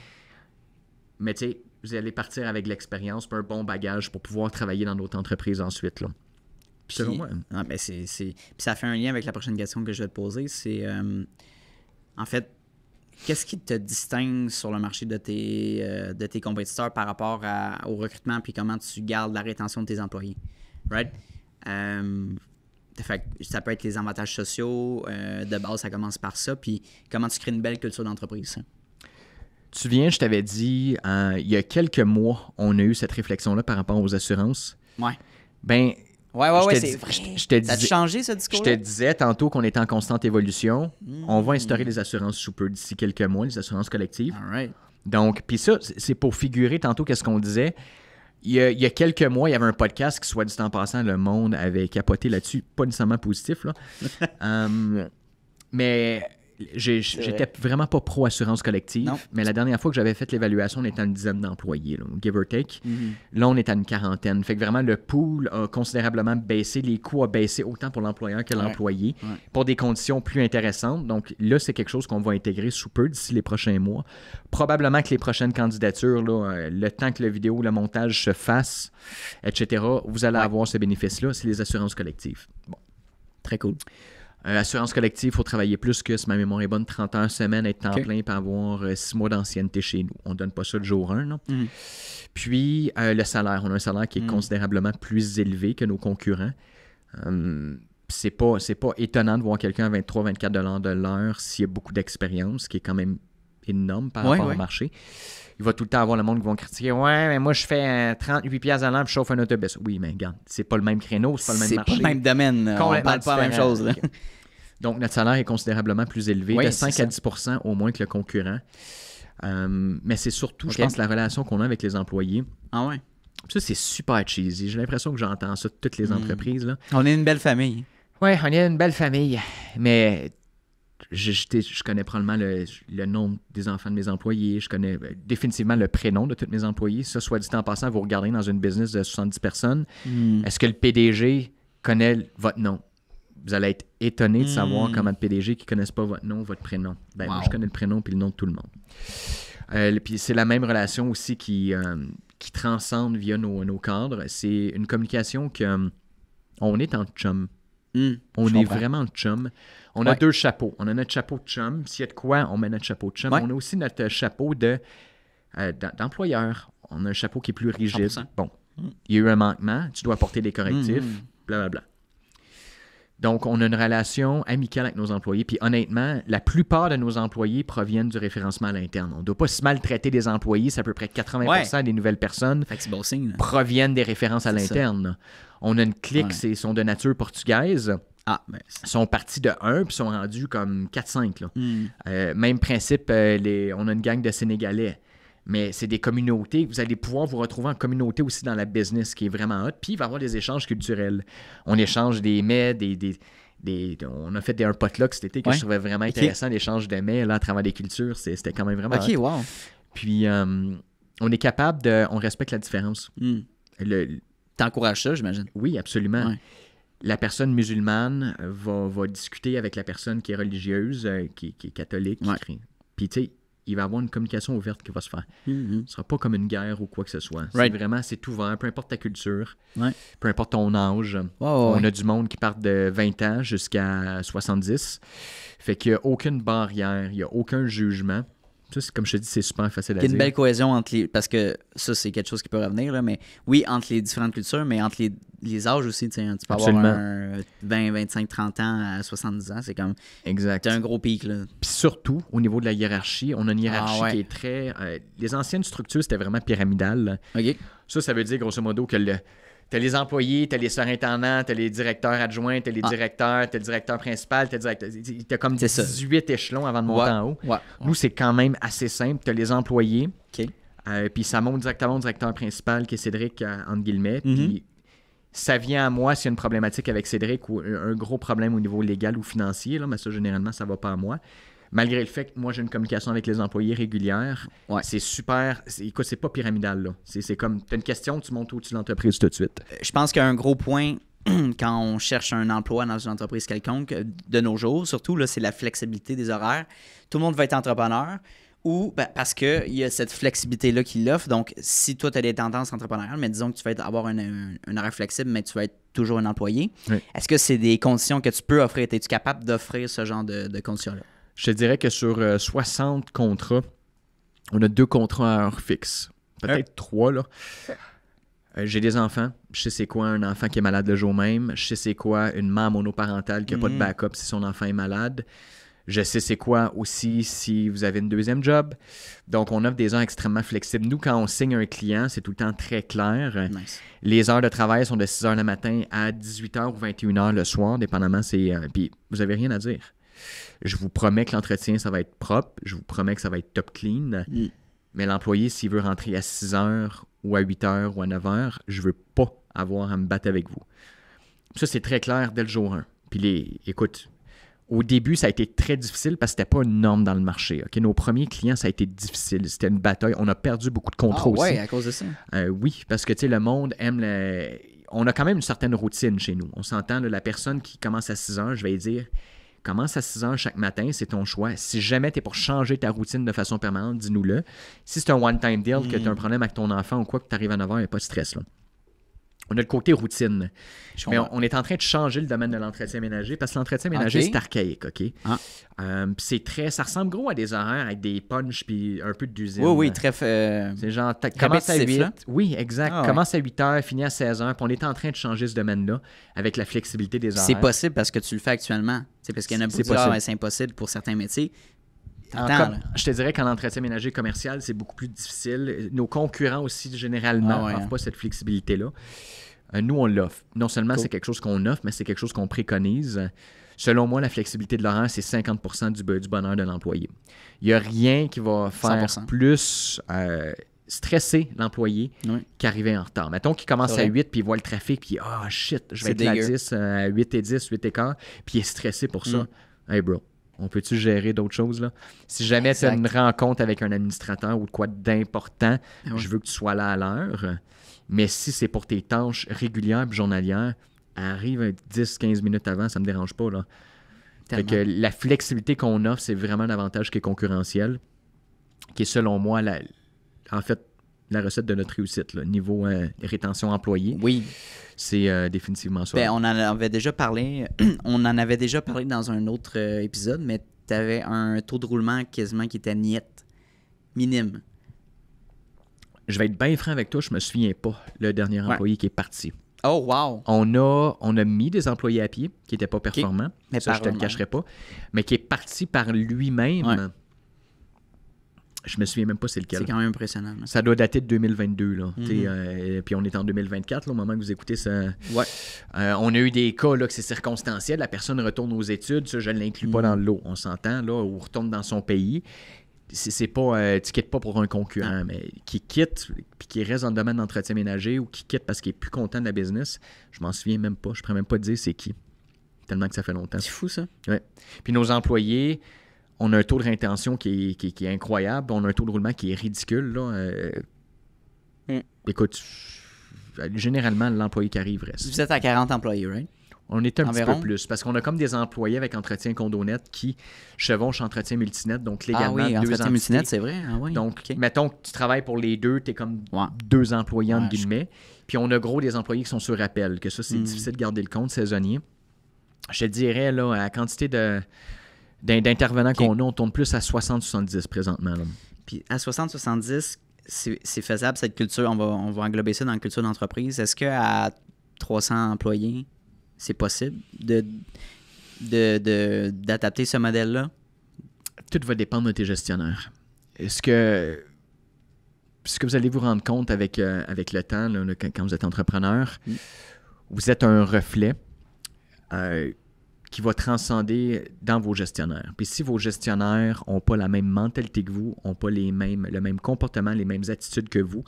Speaker 2: Mais tu sais, vous allez partir avec l'expérience, un bon bagage pour pouvoir travailler dans notre entreprise ensuite. Là. Puis, moi. Hein. Ah, ben, c'est, ça fait un lien avec la prochaine question que je vais te poser. C'est, euh,
Speaker 1: en fait, Qu'est-ce qui te distingue sur le marché de tes, euh, de tes compétiteurs par rapport au recrutement puis comment tu gardes la rétention de tes employés? Right? Euh, ça peut être les avantages sociaux. Euh, de base, ça commence par ça. Puis comment tu crées une belle culture d'entreprise?
Speaker 2: Tu viens, je t'avais dit, il y a quelques mois, on a eu cette réflexion-là par rapport aux assurances. Ouais. Ben, Ouais, ouais, ouais, c'est vrai. Je te changé ce discours Je te disais tantôt qu'on est en constante évolution. On va instaurer mm. les assurances sous peu d'ici quelques mois, les assurances collectives. All right. Donc, puis ça, c'est pour figurer tantôt qu'est-ce qu'on disait. Il y, a, quelques mois, il y avait un podcast qui, soit du temps passant, le monde avait capoté là-dessus, pas nécessairement positif. Là. Hum, mais J'étais vraiment pas pro assurance collective, mais la dernière fois que j'avais fait l'évaluation, on était à une dizaine d'employés, give or take. Mm-hmm. Là, on est à une quarantaine. Fait que vraiment, le pool a considérablement baissé, les coûts ont baissé autant pour l'employeur que l'employé, pour des conditions plus intéressantes. Donc là, c'est quelque chose qu'on va intégrer sous peu d'ici les prochains mois. Probablement que les prochaines candidatures, euh, le temps que la vidéo, le montage se fasse, etc., vous allez avoir ce bénéfice-là, c'est les assurances collectives. Bon, très cool. Euh, assurance collective, il faut travailler plus que, si ma mémoire est bonne, 30 heures semaine, être temps plein pour avoir 6 euh, mois d'ancienneté chez nous. On ne donne pas ça le jour 1. Non? Mhm. Puis, euh, le salaire. On a un salaire qui est mhm. considérablement plus élevé que nos concurrents. Hum, c'est pas, pas étonnant de voir quelqu'un à 23-24 de l'heure s'il y a beaucoup d'expérience, ce qui est quand même énorme par rapport au marché il va tout le temps avoir le monde qui vont critiquer Ouais, mais moi, je fais 38 pièces à l'heure je chauffe un autobus. Oui, mais regarde, c'est pas le même créneau, c'est pas le même marché. C'est pas le même domaine. On parle pas la même chose. Donc, notre salaire est considérablement plus élevé, de 5 à 10 au moins que le concurrent. Euh, mais c'est surtout, je pense, la relation qu'on a avec les employés. Ah ouais. Ça, c'est super cheesy. J'ai l'impression que j'entends ça de toutes les hmm. entreprises. On est une belle famille. Oui, on est une belle famille. Mais je, connais probablement le, nom des enfants de mes employés, je connais euh, définitivement le prénom de tous mes employés. Ça, soit dit en passant, vous regardez dans une business de 70 personnes, hmm. est-ce que le PDG connaît votre nom? Vous allez être étonné de savoir hmm. comment un PDG qui ne connaissent pas votre nom, votre prénom. Ben, moi, je connais le prénom et le nom de tout le monde. Euh, puis c'est la même relation aussi qui, euh, transcende via nos, cadres. C'est une communication qu'on on est en chum. Hmm. on est vraiment chum. On a deux chapeaux. On a notre chapeau de chum. S'il y a de quoi, on met notre chapeau de chum. On a aussi notre chapeau de euh, d'employeur. On a un chapeau qui est plus rigide. Bon, il y a eu un manquement, tu dois apporter des correctifs, hmm. blablabla. Bla, bla. Donc, on a une relation amicale avec nos employés. Puis honnêtement, la plupart de nos employés proviennent du référencement à l'interne. On ne doit pas se maltraiter des employés. C'est à peu près 80 des nouvelles personnes proviennent des références à l'interne. On a une clique, ils sont de nature portugaise. Ah, ben, sont partis de 1 puis sont rendus comme 4-5. Hmm. Euh, même principe, euh, les, on a une gang de Sénégalais mais c'est des communautés. Vous allez pouvoir vous retrouver en communauté aussi dans la business, qui est vraiment hot. Puis il va y avoir des échanges culturels. On échange des mets, des, des on a fait des, un potluck cet été que je trouvais vraiment intéressant, l'échange de mets là, à travers des cultures. C'était quand même vraiment. OK, hot. wow. Puis, euh, on est capable de. On respecte la différence. Hmm. T'encourages ça, j'imagine. Oui, absolument. La personne musulmane va, va, discuter avec la personne qui est religieuse, euh, qui, qui est catholique. puis, tu sais, il va y avoir une communication ouverte qui va se faire. Ce mhm. ne Ce sera pas comme une guerre ou quoi que ce soit. vraiment, c'est ouvert, peu importe ta culture, peu importe ton âge. on a du monde qui part de 20 ans jusqu'à 70. Fait qu'il n'y a aucune barrière, il n'y a aucun jugement comme je te dis, c'est super facile à dire. Il y a une belle cohésion entre les. Parce que
Speaker 1: ça, c'est quelque chose qui peut revenir, là, mais oui, entre les différentes cultures, mais entre les, âges aussi. Tu, hein, peux avoir un
Speaker 2: 20, 25, 30 ans à 70 ans. C'est comme. Exact. C'est un gros pic. Là. Puis surtout, au niveau de la hiérarchie, on a une hiérarchie ah qui est très. Euh, les anciennes structures, c'était vraiment pyramidal. OK. Ça, ça veut dire grosso modo que le, T'as les employés, t'as les surintendants, t'as les directeurs adjoints, t'as les ah. directeurs, t'as le directeur principal, t'as comme 18 échelons avant de monter en haut. Nous, c'est quand même assez simple. T'as les employés. Euh, puis ça monte directement au directeur principal, qui est Cédric, euh, mm-hmm. ça vient à moi s'il y a une problématique avec Cédric ou un gros problème au niveau légal ou financier. mais ça, généralement, ça va pas à moi malgré le fait que moi j'ai une communication avec les employés régulière, ouais. c'est super. Écoute, c'est pas pyramidal C'est comme as une question, tu montes au-dessus de l'entreprise tout de suite. Euh, je pense qu'un gros point
Speaker 1: quand on cherche un emploi dans une entreprise quelconque euh, de nos jours, surtout là, c'est la flexibilité des horaires. Tout le monde va être entrepreneur ou ben, parce qu'il y a cette flexibilité-là qui l'offre. Donc, si toi, tu as des tendances entrepreneuriales, mais disons que tu vas avoir un, un, horaire flexible, mais tu vas être toujours un employé, est-ce que c'est des conditions que tu peux offrir? Es-tu capable d'offrir ce genre de conditions-là?
Speaker 2: je dirais que sur 60 euh, contrats, on a deux contrats à heure fixe. Peut-être hein? trois, là. Euh, j'ai des enfants. Je sais c'est quoi un enfant qui est malade le jour même. Je sais c'est quoi une mère monoparentale qui n'a pas de mhm. backup si son enfant est malade. Je sais c'est quoi aussi si vous avez une deuxième job. Donc, on offre des heures extrêmement flexibles. Nous, quand on signe un client, c'est tout le temps très clair. Les heures de travail sont de 6 heures le matin à 18 h ou 21 h le soir, dépendamment. C'est, euh, puis, vous n'avez rien à dire. Je vous promets que l'entretien, ça va être propre. Je vous promets que ça va être top clean. Mm. Mais l'employé, s'il veut rentrer à 6 heures ou à 8 heures ou à 9 heures, je veux pas avoir à me battre avec vous. Ça, c'est très clair dès le jour 1. Puis, les, écoute, au début, ça a été très difficile parce que n'était pas une norme dans le marché. Nos premiers clients, ça a été difficile. C'était une bataille. On a perdu beaucoup de contrôle ah, ouais, à cause de ça. Euh, oui, parce que, tu le monde aime On a quand même une certaine routine chez nous. On s'entend, la personne qui commence à 6 heures, je vais dire Commence à 6 heures chaque matin, c'est ton choix. Si jamais tu es pour changer ta routine de façon permanente, dis-nous-le. Si c'est un one-time deal, que hmm. tu as un problème avec ton enfant ou quoi, que tu arrives à 9 heures, il pas de stress. Là on a le côté routine. Mais on, est en train de changer le domaine de l'entretien ménager parce que l'entretien ménager, c'est archaïque, OK? Ah. Euh, c'est très, ça ressemble gros à des horaires avec des punches puis un peu d'usine. Oui, oui, très... c'est genre, commence à 8. Oui, exact. Ah commence à 8 heures, finit à 16 heures. on est en train de changer ce domaine-là avec la
Speaker 1: flexibilité des horaires. C'est possible parce que tu le fais actuellement. C'est parce qu'il y en a beaucoup c'est impossible pour certains métiers
Speaker 2: je te dirais qu'en entretien ménager commercial, c'est beaucoup plus difficile. Nos concurrents aussi, généralement, n'offrent ah hein. pas cette flexibilité-là. Euh, nous, on l'offre. Non seulement c'est quelque chose qu'on offre, mais c'est quelque chose qu'on préconise. Selon moi, la flexibilité de Laurent, c'est 50 du, bonheur de l'employé. Il n'y a rien qui va faire plus euh, stresser l'employé qu'arriver en retard. Mettons qu'il commence à 8 puis il voit le trafic, puis ah shit, je vais être euh, à 8 et 10, 8 et quart, puis il est stressé pour mm. ça. Hey bro, on peut-tu gérer d'autres choses? Là? Si jamais tu as une rencontre avec un administrateur ou quoi d'important, ah je veux que tu sois là à l'heure. Mais si c'est pour tes tâches régulières et journalières, arrive 10-15 minutes avant, ça me dérange pas. Là. que la flexibilité qu'on offre, c'est vraiment un avantage qui est concurrentiel, qui est selon moi, en fait, la recette de notre réussite, niveau euh, rétention employée. Oui. C'est euh, définitivement ça. Ben, on en
Speaker 1: avait déjà parlé. on en avait déjà parlé dans un autre euh, épisode, mais tu avais un taux de roulement quasiment qui était niette, minime.
Speaker 2: Je vais être bien franc avec toi, je me souviens pas le dernier employé qui est parti. Oh, wow! On a, on a mis des employés à pied qui n'étaient pas performants. Mais ça, je ne te le cacherai pas. Mais qui est parti par lui-même. Je me souviens même pas c'est lequel. C'est quand même impressionnant. Hein. Ça doit dater de 2022. Là, mhm. euh, puis on est en 2024 au moment que vous écoutez ça. Ouais. Euh, on a eu des cas là, que c'est circonstanciel. La personne retourne aux études. Ça, je ne l'inclus pas mhm. dans l'eau. On s'entend. là, Ou retourne dans son pays. C'est pas, euh, quittes pas pour un concurrent, mais qui quitte puis qui reste dans le domaine d'entretien ménager ou qui quitte parce qu'il est plus content de la business, je m'en souviens même pas. Je ne pourrais même pas dire c'est qui. Tellement que ça fait longtemps. C'est fou ça. Ouais. Puis nos employés, on a un taux de rétention qui est, incroyable, on a un taux de roulement qui est ridicule. Là. Euh, mm. Écoute, généralement, l'employé qui arrive reste. Vous êtes à 40 employés, right? On est un petit peu plus, parce qu'on a comme des employés avec entretien condonette qui chevauchent entretien multinet, donc ah légalement ah oui, deux entretien multinet, c'est vrai. Ah donc, mettons que tu travailles pour les deux, tu es comme deux employés, entre guillemets. Puis on a gros des employés qui sont sur appel, que ça, c'est mm. difficile de garder le compte saisonnier. Je te dirais, là, à la quantité de d'intervenants qu'on a, on tourne plus à 60-70 présentement. Puis à 60-70, c'est faisable cette
Speaker 1: culture, on va, on va englober ça dans la culture d'entreprise. Est-ce qu'à 300 employés, c'est
Speaker 2: possible de d'adapter de, ce modèle-là? Tout va dépendre de tes gestionnaires. Est-ce que ce vous allez vous rendre compte avec, euh, avec le temps, quand, vous êtes entrepreneur, mm. vous êtes un reflet. Euh, qui va transcender dans vos gestionnaires. Puis si vos gestionnaires n'ont pas la même mentalité que vous, n'ont pas les mêmes, le même comportement, les mêmes attitudes que vous,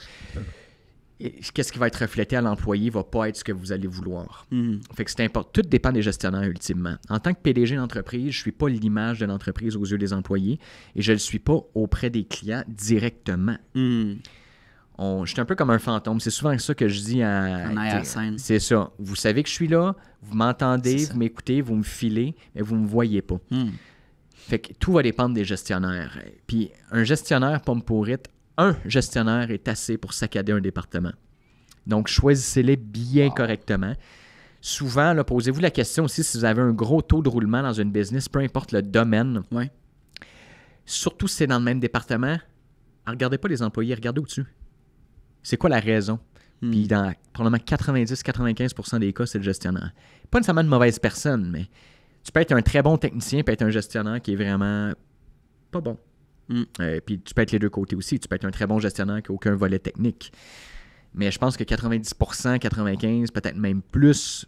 Speaker 2: qu'est-ce qui va être reflété à l'employé va pas être ce que vous allez vouloir. En mhm. Fait que c'est important. Tout dépend des gestionnaires ultimement. En tant que PDG d'entreprise, je suis pas l'image de l'entreprise aux yeux des employés et je ne le suis pas auprès des clients directement. Mhm je suis un peu comme un fantôme. C'est souvent ça que je dis à... C'est ça. Vous savez que je suis là, vous m'entendez, vous m'écoutez, vous me filez, mais vous ne me voyez pas. Hmm. Fait que tout va dépendre des gestionnaires. Puis un gestionnaire pomme pourrite, un gestionnaire est assez pour saccader un département. Donc choisissez-les bien correctement. Souvent, posez-vous la question aussi si vous avez un gros taux de roulement dans une business, peu importe le domaine. Ouais. Surtout si c'est dans le même département, regardez pas les employés, regardez au-dessus c'est quoi la raison? Puis hmm. dans probablement 90-95% des cas, c'est le gestionnaire. Pas nécessairement une mauvaise personne, mais tu peux être un très bon technicien, peux être un gestionnaire qui est vraiment pas bon. Hmm. Euh, puis tu peux être les deux côtés aussi. Tu peux être un très bon gestionnaire qui n'a aucun volet technique. Mais je pense que 90%, 95%, peut-être même plus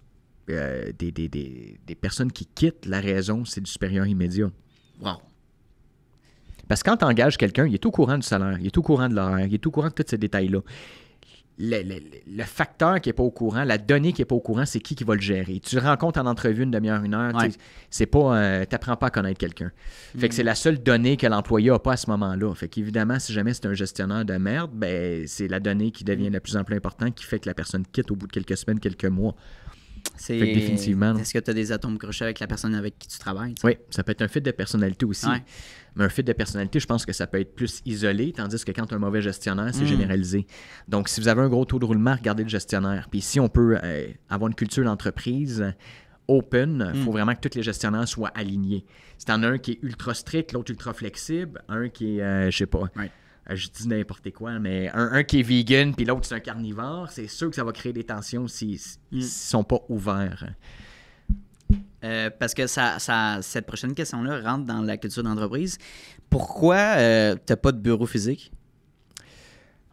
Speaker 2: euh, des, des, personnes qui quittent la raison, c'est du supérieur immédiat. Wow. Parce que quand tu engages quelqu'un, il est tout courant du salaire, il est tout courant de l'horaire, il est tout courant de tous ces détails-là. Le, facteur qui n'est pas au courant, la donnée qui n'est pas au courant, c'est qui qui va le gérer. Tu rencontres en entrevue une demi-heure, une heure, c'est pas, euh, t'apprends pas à connaître quelqu'un. Fait que c'est hmm. la seule donnée que l'employé n'a pas à ce moment-là. Fait qu'évidemment, si jamais c'est un gestionnaire de merde, ben, c'est la donnée qui devient hmm. de plus en plus importante qui fait que la personne quitte au bout de quelques semaines, quelques mois. C'est définitivement. Est-ce que tu as des atomes crochés avec la personne avec qui tu travailles? Oui, ça peut être un fait de personnalité aussi. Mais un fit de personnalité, je pense que ça peut être plus isolé, tandis que quand un mauvais gestionnaire, c'est hmm. généralisé. Donc, si vous avez un gros taux de roulement, regardez le gestionnaire. Puis si on peut euh, avoir une culture d'entreprise open, il hmm. faut vraiment que tous les gestionnaires soient alignés. Si en as un qui est ultra strict, l'autre ultra flexible, un qui est, je euh, je sais pas, euh, je dis n'importe quoi, mais un, qui est vegan, puis l'autre c'est un carnivore, c'est sûr que ça va créer des tensions hmm. s'ils ne sont pas ouverts.
Speaker 1: Euh, parce que ça, ça, cette prochaine question-là rentre dans la culture d'entreprise.
Speaker 2: Pourquoi euh, tu n'as pas de bureau physique?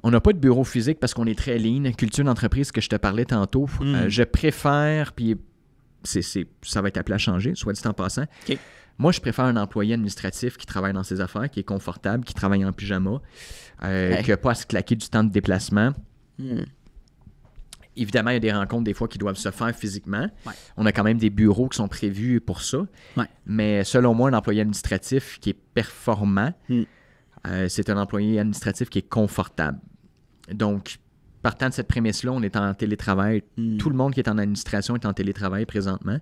Speaker 2: On n'a pas de bureau physique parce qu'on est très lean. Culture d'entreprise que je te parlais tantôt, euh, hmm. je préfère, puis c'est, ça va être appelé à changer, soit dit en passant. Moi, je préfère un employé administratif qui travaille dans ses affaires, qui est confortable, qui travaille en pyjama, qui n'a pas à se claquer du temps de déplacement. Hmm. Évidemment, il y a des rencontres des fois qui doivent se faire physiquement. On a quand même des bureaux qui sont prévus pour ça. Mais selon moi, un employé administratif qui est performant, hmm. euh, c'est un employé administratif qui est confortable. Donc, partant de cette prémisse-là, on est en télétravail. Hmm. Tout le monde qui est en administration est en télétravail présentement.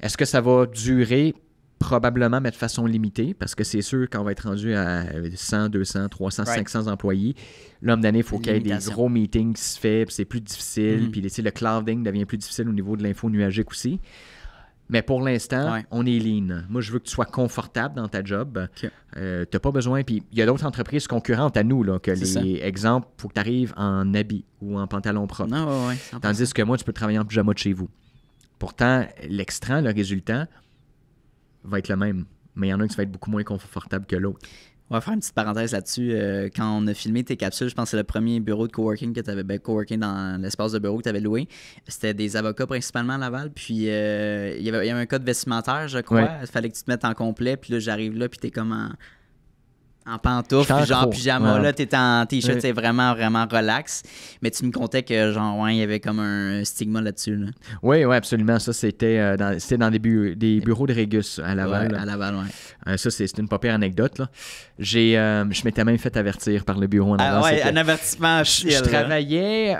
Speaker 2: Est-ce que ça va durer? probablement, mais de façon limitée, parce que c'est sûr, quand on va être rendu à 100, 200, 300, 500 employés, l'homme d'année, il faut qu'il y ait des gros meetings qui se fait, c'est plus difficile, mm. puis le clouding devient plus difficile au niveau de l'info nuagique aussi. Mais pour l'instant, on est lean. Moi, je veux que tu sois confortable dans ta job. Euh, tu n'as pas besoin. Puis il y a d'autres entreprises concurrentes à nous, là, que les exemples, il faut que tu arrives en habit ou en pantalon propre. Ah Tandis que moi, tu peux travailler en pyjama de chez vous. Pourtant, l'extraint, le résultat, va être le même. Mais il y en a un qui va être beaucoup moins confortable
Speaker 1: que l'autre. On va faire une petite parenthèse là-dessus. Euh, quand on a filmé tes capsules, je pense que c'est le premier bureau de coworking que tu avais, ben, coworking dans l'espace de bureau que tu avais loué. C'était des avocats principalement à Laval. Puis euh, il, y avait, un code vestimentaire, je crois. Il fallait que tu te mettes en complet. Puis là, j'arrive là, puis tu es comme en en pantoufles, genre pyjama, là, t'es en t-shirt, vraiment, vraiment relax.
Speaker 2: Mais tu me contais que, genre, ouais, il y avait comme un stigma là-dessus, là. Oui, oui, absolument. Ça, c'était euh, dans, des, des, bureaux de Régus à Laval. à Laval, ouais. Euh, ça, c'est une pas anecdote, là. J'ai, euh, je m'étais même fait avertir par le bureau en ah avant. Ah ouais, un
Speaker 1: avertissement. Je, je
Speaker 2: travaillais...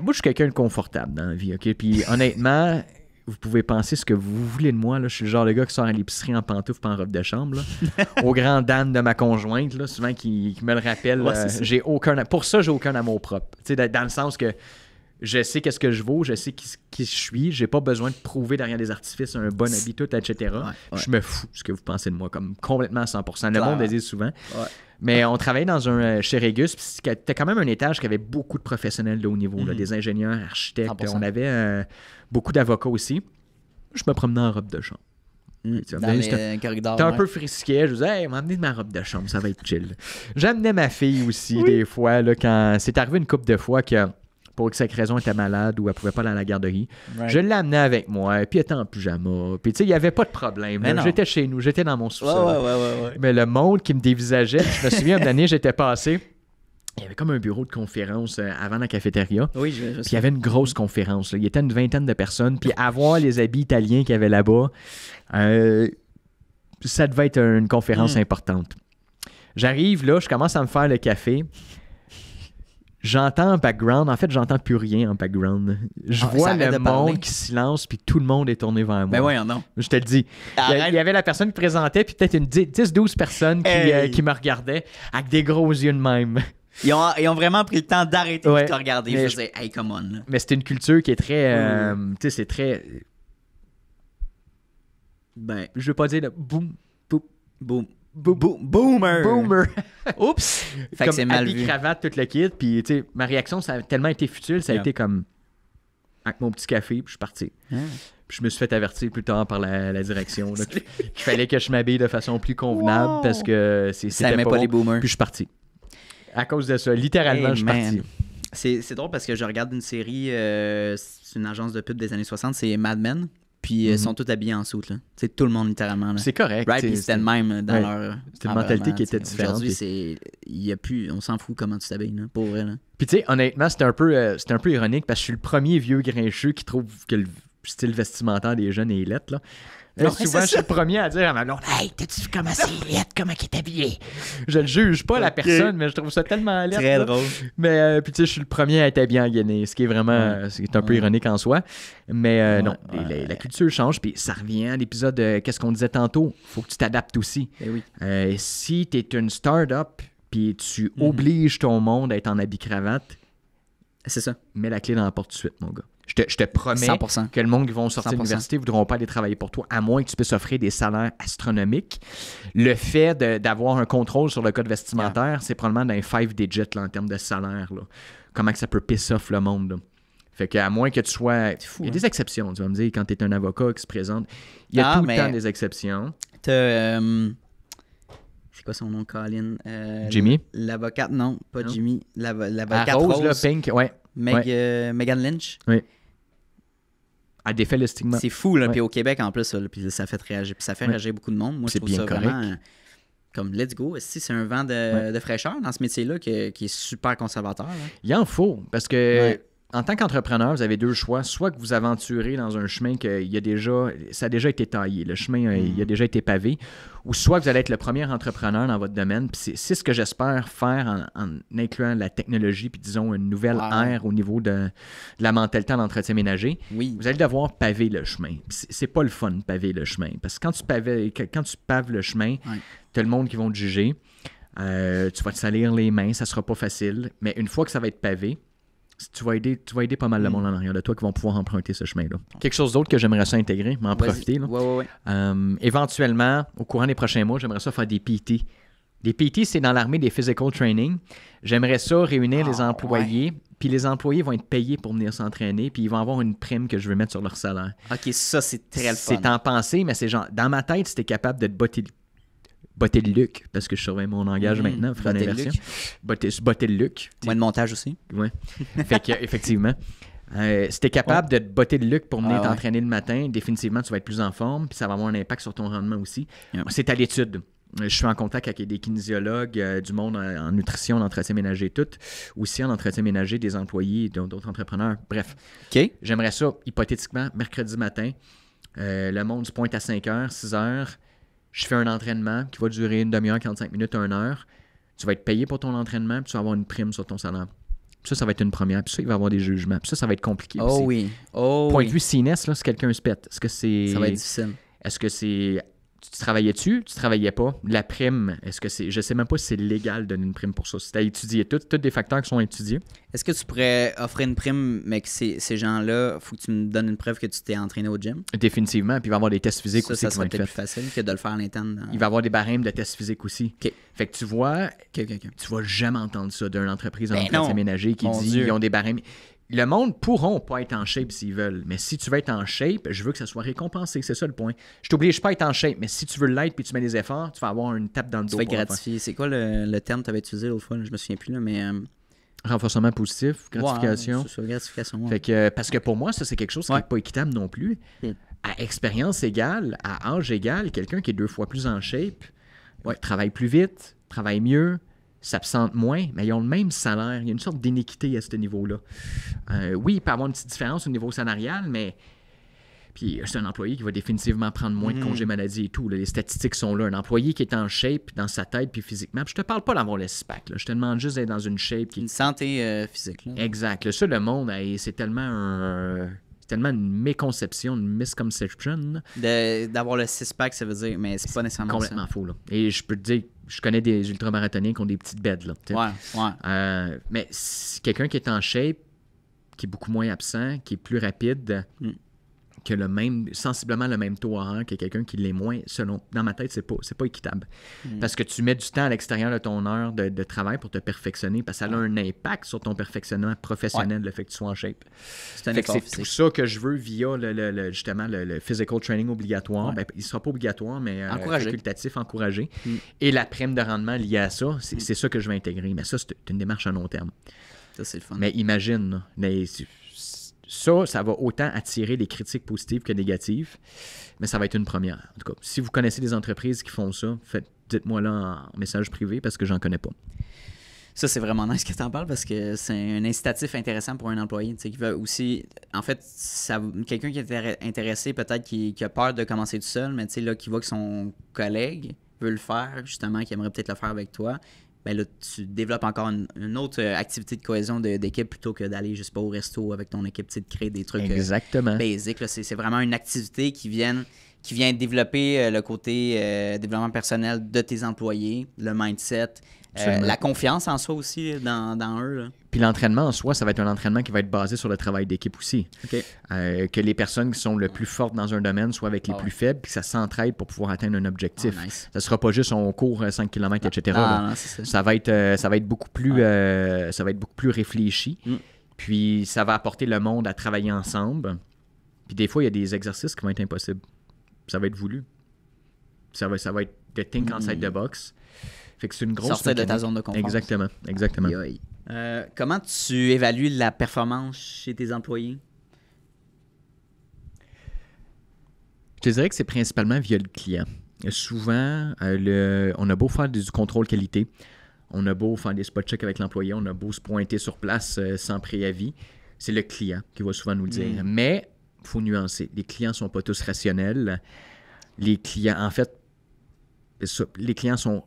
Speaker 2: moi, je suis quelqu'un de confortable dans la vie, OK? Puis honnêtement vous pouvez penser ce que vous voulez de moi. Là. Je suis le genre de gars qui sort à l'épicerie en pantoufles pas en robe de chambre. Au grand dame de ma conjointe, là, souvent qui, me le rappelle. Euh, j'ai aucun, pour ça, j'ai aucun amour propre. dans le sens que je sais qu'est-ce que je vaux, je sais qui, je suis, j'ai pas besoin de prouver derrière des artifices un bon habit, tout, etc. je me fous ce que vous pensez de moi, comme complètement 100%. Le monde le dit souvent. Mais on travaillait dans un euh, chez Regus, puis c'était quand même un étage qui avait beaucoup de professionnels de haut niveau, mhm. des ingénieurs, architectes. On avait euh, beaucoup d'avocats aussi. Je me promenais en robe de chambre. Mm. Euh, un peu frisqué. Je disais, hey, de ma robe de chambre, ça va être chill. J'amenais ma fille aussi, des fois, là, quand c'est arrivé une couple de fois que pour que cette raison, était malade ou elle pouvait pas aller à la garderie. Je l'amenais avec moi, puis elle était en pyjama. Puis tu sais, il n'y avait pas de problème. J'étais chez nous, j'étais dans mon sous-sol. Mais le monde qui me dévisageait, je me souviens, une année, j'étais passé il y avait comme un bureau de conférence euh, avant la cafétéria. Oui, je, il y avait une grosse conférence. Il y était une vingtaine de personnes. Puis avoir les habits italiens qu'il y avait là-bas, euh, ça devait être une conférence hmm. importante. J'arrive là, je commence à me faire le café. J'entends en background. En fait, j'entends plus rien en background. Je ah, vois le monde qui qui silence, puis tout le monde est tourné vers moi. Ben oui, non. Je te le dis. Il y, avait la personne qui présentait, puis peut-être une 10-12 personnes euh, qui, me regardaient avec des gros yeux de même. Ils ont, vraiment pris le temps d'arrêter de te regarder. Je disais, hey, come on. Mais c'est une culture qui est très. Euh, tu sais, c'est très. Ben. Je veux pas dire boum, boum, boum boomer. Boomer. Oups. Fait que c'est mal vu. cravate, tout le kit. Puis, tu sais, ma réaction, ça a tellement été futile, ça a été comme. Avec mon petit café, puis je suis parti. Puis je me suis fait avertir plus tard par la, direction qu'il fallait que je m'habille de façon plus convenable parce que c'est Ça aimait pas, pas, les boomers. Puis je suis parti. À cause de ça, littéralement, je suis parti. C'est
Speaker 1: drôle parce que je regarde une série, euh, c'est une agence de pub des années 60, c'est Mad Men. Puis ils euh, mhm. sont tous habillés en soute, là. tout le monde, littéralement. C'est correct. Right, puis c'était le même euh, dans leur. C'était une mentalité qui était différente. Aujourd'hui, c'est. Il y a plus. On s'en fout comment tu t'habilles, là. Pour là.
Speaker 2: Puis, tu sais, honnêtement, c'était un, peu, euh, un peu ironique parce que je suis le premier vieux grincheux qui trouve que le style vestimentaire des jeunes est lettre, là
Speaker 1: souvent, je suis le
Speaker 2: premier à dire à ma blonde Hey, t'as-tu vu comment c'est comme comment il est habillé Je le juge pas, la personne, mais je trouve ça tellement laid. Très drôle. Mais euh, tu sais, je suis le premier à être habillé en Guinée, ce qui est vraiment euh, c'est un peu ironique en soi. Mais euh, non, la, culture change, puis ça revient à l'épisode de Qu'est-ce qu'on disait tantôt Faut que tu t'adaptes aussi. Eh si t'es une start-up, puis tu mhm. obliges ton monde à être en habit cravate, c'est ça. Mets la clé dans la porte de suite, mon gars. Je te, promets que le monde qui vont sortir de l'université ne voudront pas aller travailler pour toi, à moins que tu puisses offrir des salaires astronomiques. Le fait d'avoir un contrôle sur le code vestimentaire, c'est probablement dans les five digits en termes de salaire. Comment que ça peut pisser off le monde. Là. Fait qu'à moins que tu sois. il y a hein. des exceptions, tu vas me dire, quand tu es un avocat qui se présente. Il y a ah, tout le temps des exceptions.
Speaker 1: Euh, c'est quoi son nom, Colin euh, Jimmy L'avocate, non, pas Jimmy. L'avocate Rose. Rose. Pink, ouais. Euh, Megan Lynch. Oui.
Speaker 2: Elle défait le stigma. C'est fou, là. Puis
Speaker 1: au Québec, en plus, puis ça fait réagir. Puis ça fait réagir beaucoup de monde. Moi, je trouve bien ça correct. vraiment euh, comme let's
Speaker 2: go. C'est un vent de, fraîcheur dans ce métier-là qui, est super conservateur. il Il en faut, parce que en tant qu'entrepreneur, vous avez deux choix. Soit que vous aventurez dans un chemin que a déjà, ça a déjà été taillé, le chemin euh, a hmm. déjà été pavé, ou soit vous allez être le premier entrepreneur dans votre domaine. C'est ce que j'espère faire en, incluant la technologie, puis disons une nouvelle ère au niveau de, la mentalité en entretien ménager. Vous allez devoir paver le chemin. C'est pas le fun de paver le chemin. Parce que quand tu, paves le chemin, tu as le monde qui vont te juger. Euh, tu vas te salir les mains, ça sera pas facile. Mais une fois que ça va être pavé, tu vas aider, pas mal de hmm. monde en arrière de toi qui vont pouvoir emprunter ce chemin-là. Quelque chose d'autre que j'aimerais ça intégrer, m'en profiter. Euh, éventuellement, au courant des prochains mois, j'aimerais ça faire des PT. Des PT, c'est dans l'armée des physical training. J'aimerais ça réunir les ah, employés, puis les employés vont être payés pour venir s'entraîner, puis ils vont avoir une prime que je veux mettre sur leur salaire. OK, ça, c'est très le fun. C'est en pensée, mais c'est genre, dans ma tête, c'était capable de te botter botter le Luc, parce que je surveille mon langage mhm. maintenant, faire une Botter, Luc. Moins de montage aussi. Ouais. fait effectivement. Euh, si es capable de te botter le Luc pour venir ah t'entraîner le matin, définitivement, tu vas être plus en forme, puis ça va avoir un impact sur ton rendement aussi. C'est à l'étude euh, je suis en contact avec des kinésiologues euh, du monde en, nutrition, en entretien ménager, tout, aussi en entretien ménager des employés, d'autres entrepreneurs. Bref. Ok. J'aimerais ça, hypothétiquement, mercredi matin, euh, le monde se pointe à 5 h, 6 h je fais un entraînement qui va durer une demi-heure, 45 minutes, une heure. Tu vas être payé pour ton entraînement, puis tu vas avoir une prime sur ton salaire. ça, ça va être une première. Puis ça, il va y avoir des jugements. Puis ça, ça va être compliqué. Oh oui. Oh Point de vue CNES, là, si quelqu'un se pète, est-ce que c'est. Ça va être difficile. Est-ce que c'est tu travaillais-tu, tu travaillais pas. La prime, est-ce que c'est. Je sais même pas si c'est légal de donner une prime pour ça. C'est à étudier. Tous des facteurs qui sont étudiés. Est-ce que tu pourrais
Speaker 1: offrir une prime, mais que ces, gens-là, faut que tu me donnes une preuve que tu t'es entraîné au gym?
Speaker 2: Définitivement. Puis il va y avoir des tests physiques aussi. Ça ça être plus
Speaker 1: facile que de le faire à l'interne. Hein. Il va y avoir des barèmes de tests physiques aussi. OK.
Speaker 2: Fait que tu vois, tu vas jamais entendre ça d'une entreprise en ben train de aménagée qui dit ont des barèmes le monde pourront pas être en shape s'ils veulent, mais si tu veux être en shape, je veux que ça soit récompensé, c'est ça le point. Je t'oblige pas à être en shape, mais si tu veux l'être puis tu mets des efforts, tu vas avoir une tape dans le dos.
Speaker 1: C'est quoi le, terme que tu avais utilisé l'autre
Speaker 2: fois? Je me souviens plus, là, mais. Euh, Renforcement positif, gratification. Ouais, gratification fait que, euh, parce que pour moi, ça, c'est quelque chose qui n'est pas équitable non plus. Hmm. À expérience égale, à âge égal, quelqu'un qui est deux fois plus en shape travaille plus vite, travaille mieux, s'absentent moins, mais ils ont le même salaire. Il y a une sorte d'iniquité à ce niveau-là. Euh, oui, il peut y avoir une petite différence au niveau salarial, mais puis euh, c'est un employé qui va définitivement prendre moins de mm. congés maladie et tout. les statistiques sont là. Un employé qui est en shape dans sa tête puis physiquement. Je je te parle pas d'avoir le SPAC. Je te demande juste d'être dans une shape. Qui... Une santé euh, physique. Exact. Là, ça, le monde, c'est tellement tellement une méconception, une misconception.
Speaker 1: D'avoir le six-pack, ça veut dire, mais c'est pas nécessairement complètement faux.
Speaker 2: Et je peux te dire, je connais des ultramarathoniens qui ont des petites bêtes. Là, ouais, ouais. Euh, mais quelqu'un qui est en shape, qui est beaucoup moins absent, qui est plus rapide, mm que le même, sensiblement le même taux horaire que quelqu'un qui l'est moins, selon, dans ma tête, c'est pas, pas équitable. Hmm. Parce que tu mets du temps à l'extérieur de ton heure de, travail pour te perfectionner, parce que ça a un impact sur ton perfectionnement professionnel, le fait que tu sois en shape. C'est tout ça que je veux via le, justement le, physical training obligatoire. Il Ben, il sera pas obligatoire, mais euh, encouragé. facultatif, encouragé. Hmm. Et la prime de rendement liée à ça, c'est hmm. ça que je vais intégrer. Mais ça, c'est une démarche à long terme. Ça, c'est le fun. Mais imagine, mais, ça, ça va autant attirer des critiques positives que négatives, mais ça va être une première. En tout cas, si vous connaissez des entreprises qui font ça, faites, dites-moi là en message privé parce que j'en connais pas. Ça, c'est vraiment nice que tu en parles parce que c'est un incitatif intéressant
Speaker 1: pour un employé. Qui veut aussi. En fait, quelqu'un qui est intéressé, peut-être qui, a peur de commencer tout seul, mais là, qui voit que son collègue veut le faire, justement, qui aimerait peut-être le faire avec toi, ben tu développes encore une, autre euh, activité de cohésion d'équipe plutôt que d'aller juste pas au resto avec ton équipe, tu de créer des trucs euh, Exactement. C'est vraiment une activité qui vient, qui vient développer euh, le côté développement personnel de tes employés, le mindset, euh, la confiance en soi aussi dans, eux.
Speaker 2: Puis l'entraînement en soi, ça va être un entraînement qui va être basé sur le travail d'équipe aussi. Euh, que les personnes qui sont le plus fortes dans un domaine soient avec les ah plus faibles, puis ça s'entraide pour pouvoir atteindre un objectif. Ah, ça ne sera pas juste on court 5 km, etc. ça. va être, euh, ça, beaucoup plus, ça va être beaucoup plus réfléchi. Mm. Puis ça va apporter le monde à travailler ensemble. Puis des fois, il y a des exercices qui vont être impossibles. Ça va être voulu ça va, ça va être de think outside the mm. box. Fait que c'est une grosse. Sortir de ta zone de confort. Exactement, exactement.
Speaker 1: Euh, comment tu évalues la performance chez tes employés?
Speaker 2: Je dirais que c'est principalement via le client. Euh, souvent, euh, le, on a beau faire du contrôle qualité, on a beau faire des spot checks avec l'employé, on a beau se pointer sur place sans préavis, c'est le client qui va souvent nous le dire. Mm. Mais il faut nuancer. Les clients ne sont pas tous rationnels. Les clients, en fait, les clients sont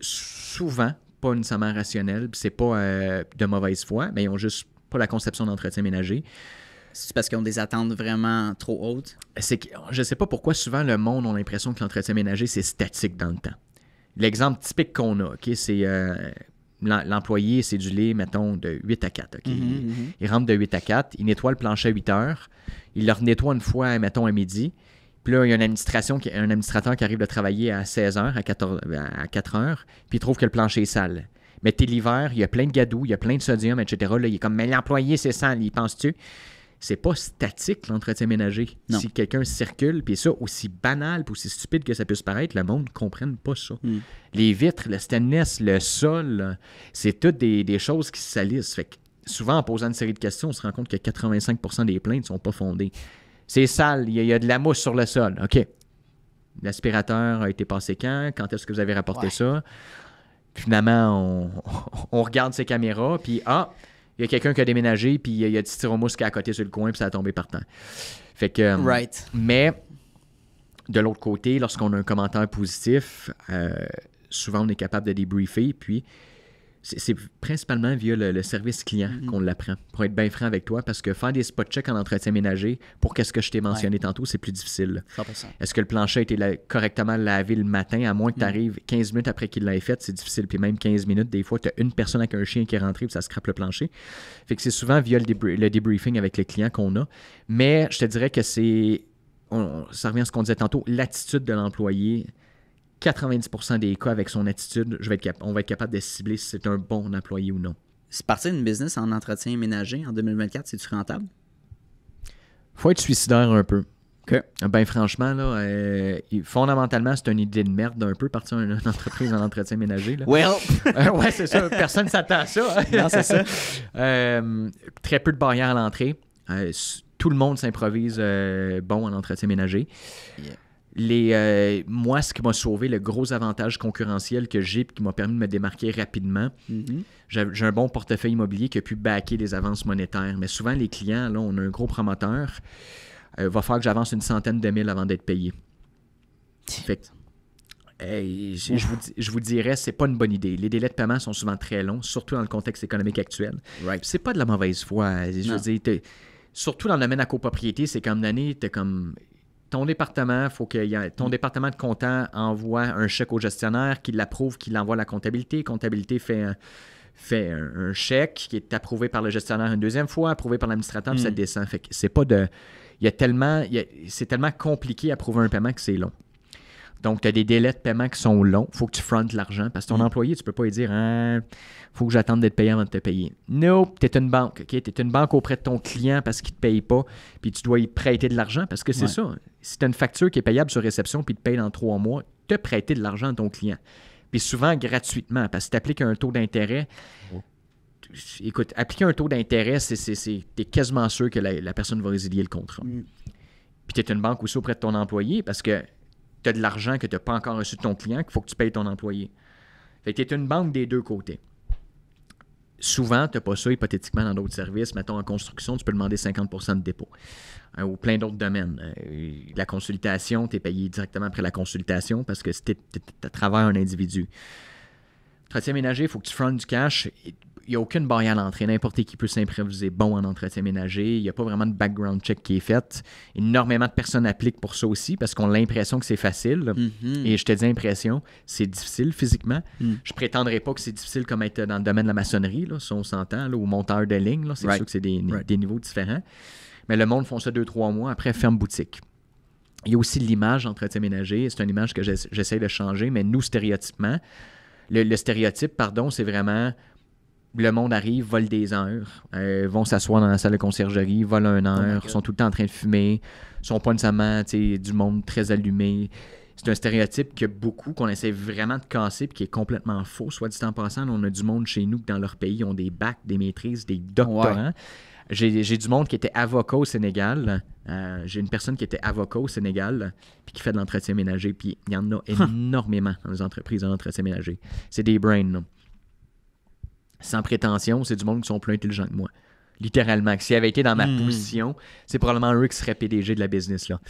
Speaker 2: souvent pas nécessairement rationnels, c'est pas euh, de mauvaise foi, mais ils ont juste pas la conception d'entretien ménager. C'est parce qu'ils ont des attentes vraiment trop hautes? C'est que, je sais pas pourquoi souvent le monde a l'impression que l'entretien ménager, c'est statique dans le temps. L'exemple typique qu'on a, ok c'est euh, l'employé, c'est du lait, mettons, de 8 à 4. Mhm, il mhm. rentre de 8 à 4, il nettoie le plancher à 8 heures, il le nettoie une fois, mettons, à midi, puis là, il y a un administrateur qui arrive de travailler à 16h, à à 4h, puis il trouve que le plancher est sale. Mais t'es l'hiver, il y a plein de gadou, il y a plein de sodium, etc. Là, il est comme, mais l'employé, c'est sale, il penses tu C'est pas statique l'entretien ménager. Si quelqu'un circule, puis ça, aussi banal, aussi stupide que ça puisse paraître, le monde ne comprenne pas ça. Hmm. Les vitres, le stainless, le sol, c'est toutes des, choses qui salissent. Fait que souvent, en posant une série de questions, on se rend compte que 85 des plaintes ne sont pas fondées. C'est sale, il y, a, de la mousse sur le sol. OK. L'aspirateur a été passé quand? Quand est-ce que vous avez rapporté ça? finalement, on, regarde ces caméras, puis ah, il y a quelqu'un qui a déménagé, puis il y a du mousse qui est à côté sur le coin, puis ça a tombé par temps. Fait que. Euh, right. Mais de l'autre côté, lorsqu'on a un commentaire positif, euh, souvent on est capable de débriefer, puis c'est principalement via le, service client mm-hmm. qu'on l'apprend. Pour être bien franc avec toi, parce que faire des spot checks en entretien ménager, pour qu'est-ce que je t'ai mentionné tantôt, c'est plus difficile. Est-ce que le plancher a été correctement lavé le matin, à moins que mm-hmm. tu arrives 15 minutes après qu'il l'ait fait, c'est difficile. Puis même 15 minutes, des fois, tu as une personne avec un chien qui est rentré puis ça scrape le plancher. Fait que c'est souvent via le, debriefing débriefing avec les clients qu'on a. Mais je te dirais que c'est. Ça revient à ce qu'on disait tantôt, l'attitude de l'employé 90% des cas, avec son attitude, on va être capable de cibler si c'est un bon employé ou non.
Speaker 1: C'est parti d'une business
Speaker 2: en entretien ménager en 2024, c'est-tu rentable? faut être suicidaire un peu. Ah, ben franchement, là, euh, fondamentalement, c'est une idée de merde d'un peu partir d'une entreprise en entretien ménager. Well! Euh, ouais, c'est ça. Personne s'attend à ça. non, c'est ça. Euh, très peu de barrières à l'entrée. tout le monde s'improvise bon en entretien ménager. Yeah. Les, euh, moi, ce qui m'a sauvé, le gros avantage concurrentiel que j'ai et qui m'a permis de me démarquer rapidement, mhm. j'ai un bon portefeuille immobilier qui a pu backer des avances monétaires. Mais souvent, les clients, là, on a un gros promoteur, euh, va falloir que j'avance une centaine de mille avant d'être payé. Fait je, vous, je, vous, dirais, c'est pas une bonne idée. Les délais de paiement sont souvent très longs, surtout dans le contexte économique actuel. Right. C'est pas de la mauvaise foi. Je surtout dans le domaine à copropriété, c'est comme l'année, t'es comme ton département, faut ton mm. département de comptant envoie un chèque au gestionnaire qui l'approuve, qui l'envoie à la comptabilité. Comptabilité fait un, fait un, chèque qui est approuvé par le gestionnaire une deuxième fois, approuvé par l'administrateur, puis ça mm. descend. Fait que c'est pas de. Il y a tellement. c'est tellement compliqué à approuver un paiement que c'est long. Donc, tu as des délais de paiement qui sont longs. Il faut que tu frontes l'argent parce que ton mm. employé, tu ne peux pas lui dire il hein, faut que j'attende d'être payé avant de te payer. Nope, tu es une banque. ok Tu es une banque auprès de ton client parce qu'il ne te paye pas, puis tu dois y prêter de l'argent parce que c'est ça. Si tu as une facture qui est payable sur réception puis te paye dans trois mois, te prêter de l'argent à ton client. Puis souvent gratuitement parce que tu appliques un taux d'intérêt. écoute, appliquer un taux d'intérêt, c'est, es quasiment sûr que la, personne va résilier le contrat. Mm. Puis tu es une banque aussi auprès de ton employé parce que tu as de l'argent que tu n'as pas encore reçu de ton client, qu'il faut que tu payes ton employé. Fait que tu es une banque des deux côtés. Souvent, tu n'as pas ça hypothétiquement dans d'autres services. Mettons, en construction, tu peux demander 50 de dépôt hein, ou plein d'autres domaines. Euh, la consultation, tu es payé directement après la consultation parce que c'était à travers un individu. troisième ménager, il faut que tu frontes du cash. Il n'y a aucune barrière à l'entrée. N'importe qui peut s'improviser bon en entretien ménager. Il n'y a pas vraiment de background check qui est fait. Énormément de personnes appliquent pour ça aussi parce qu'on a l'impression que c'est facile. Mhm. Et je te dis impression, c'est difficile physiquement. Mm. Je Je prétendrai pas que c'est difficile comme être dans le domaine de la maçonnerie, là, si on s'entend, ou monteur de ligne. C'est sûr que c'est des, niveaux différents. Mais le monde font ça deux, trois mois. Après, ferme boutique. Il y a aussi l'image d'entretien ménager. C'est une image que j'essaie de changer, mais nous, stéréotypement, le stéréotype, pardon, c'est vraiment le monde arrive, vole des heures, euh, vont s'asseoir dans la salle de conciergerie, vole un oh heure, sont tout le temps en train de fumer, sont pas nécessairement du monde très allumé. C'est un stéréotype que beaucoup, qu'on essaie vraiment de casser, puis qui est complètement faux. Soit du temps passant, on a du monde chez nous que dans leur pays ont des bacs, des maîtrises, des doctorants. J'ai du monde qui était avocat au Sénégal. Euh, j'ai une personne qui était avocat au Sénégal, puis qui fait de l'entretien ménager. Puis il y en a énormément dans les entreprises en entretien ménager. C'est des brains, non? sans prétention, c'est du monde qui sont plus intelligents que moi. Littéralement. Si s'ils été dans ma hmm. position, c'est probablement eux qui seraient PDG de la business. Là.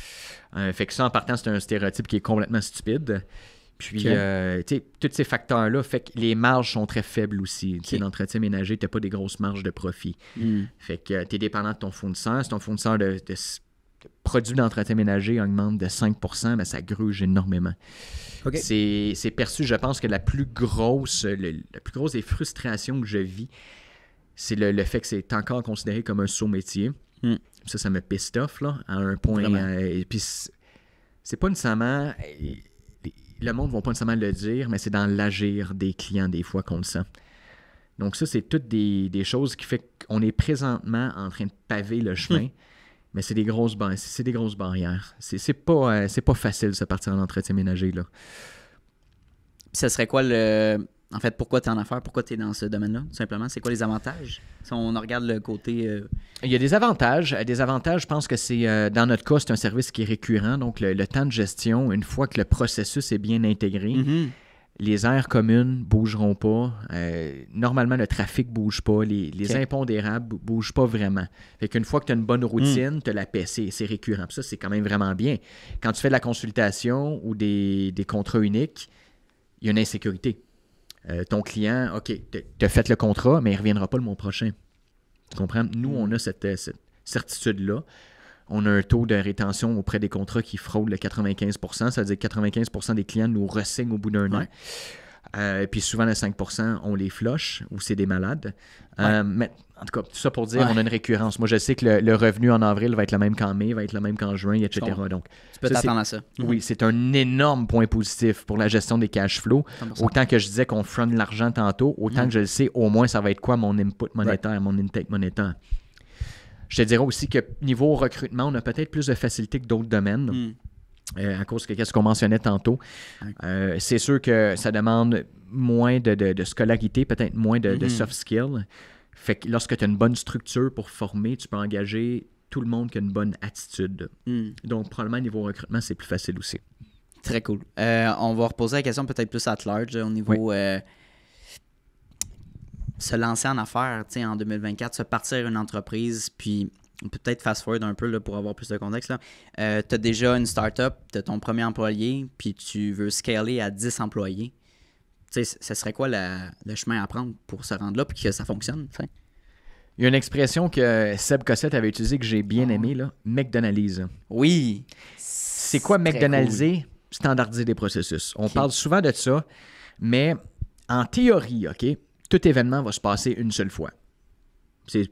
Speaker 2: Euh, fait que ça, en partant, c'est un stéréotype qui est complètement stupide. Puis, euh, tu sais, tous ces facteurs-là, fait que les marges sont très faibles aussi. Okay. L'entretien ménager, tu pas des grosses marges de profit. Hmm. Fait que euh, tu es dépendant de ton fournisseur. Si ton fournisseur de, de produits d'entretien ménager augmente de 5 mais ça gruge énormément. C'est perçu, je pense, que la plus grosse, plus grosse des frustrations que je vis, c'est le, fait que c'est encore considéré comme un saut métier. Hmm. Ça, ça me pisse off, là, à un point. Euh, et puis, c'est pas nécessairement. Le monde ne va pas nécessairement le dire, mais c'est dans l'agir des clients, des fois, qu'on le sent. Donc, ça, c'est toutes des, choses qui font qu'on est présentement en train de paver le hmm. chemin. Mais c'est des grosses c'est des grosses barrières. C'est pas euh, pas facile se partir en entretien ménager là. Ça serait quoi le en fait pourquoi tu es en affaires,
Speaker 1: pourquoi tu es dans ce domaine-là simplement, c'est quoi les avantages Si on regarde le côté
Speaker 2: euh, Il y a des avantages, euh, des avantages, je pense que c'est dans notre cas, c'est un service qui est récurrent, donc le, temps de gestion, une fois que le processus est bien intégré, mm-hmm les aires communes ne bougeront pas. Euh, normalement, le trafic ne bouge pas. Les, impondérables ne bougent pas vraiment. Fait qu'une fois que tu as une bonne hmm. routine, tu la PC, C'est récurrent. ça, c'est quand même vraiment bien. Quand tu fais de la consultation ou des, contrats uniques, il y a une insécurité. Euh, ton client, OK, tu as fait le contrat, mais il ne reviendra pas le mois prochain. Tu comprends? Nous, on a cette certitude-là on a un taux de rétention auprès des contrats qui fraude le 95 Ça à dire que 95 des clients nous ressignent au bout d'un an. Euh, et puis souvent, les 5 on les floche ou c'est des malades. Euh, mais en tout cas, tout ça pour dire, qu'on on a une récurrence. Moi, je sais que le, revenu en avril va être le même qu'en mai, va être le même qu'en juin, etc. Donc, tu peux t'attendre à ça. Oui, mm-hmm. c'est un énorme point positif pour la gestion des cash flows. Autant que je disais qu'on front l'argent tantôt, autant mm-hmm. que je le sais, au moins, ça va être quoi mon input monétaire, mon intake monétaire. Je te dirais aussi que niveau recrutement, on a peut-être plus de facilité que d'autres domaines. Hmm. Euh, à cause de ce qu'on mentionnait tantôt. Euh, c'est sûr que ça demande moins de, scolarité, peut-être moins de, hmm. soft skills. Fait que lorsque tu as une bonne structure pour former, tu peux engager tout le monde qui a une bonne attitude. Hmm. Donc, probablement, niveau recrutement, c'est plus facile aussi. Très cool. Euh, on va reposer la question peut-être plus à large au niveau
Speaker 1: se lancer en affaires en 2024, se partir une entreprise, puis peut-être fast-forward un peu là, pour avoir plus de contexte. Euh, tu as déjà une start-up, tu as ton premier employé, puis tu veux scaler à 10 employés. ce serait
Speaker 2: quoi le chemin à prendre pour se rendre là puis que ça fonctionne? Il y a une expression que Seb Cossette avait utilisée que j'ai bien ah. aimée, là, McDonald's. Oui. C'est quoi McDonald's? Standardiser des processus. On parle souvent de ça, mais en théorie, OK, tout événement va se passer une seule fois. C'est,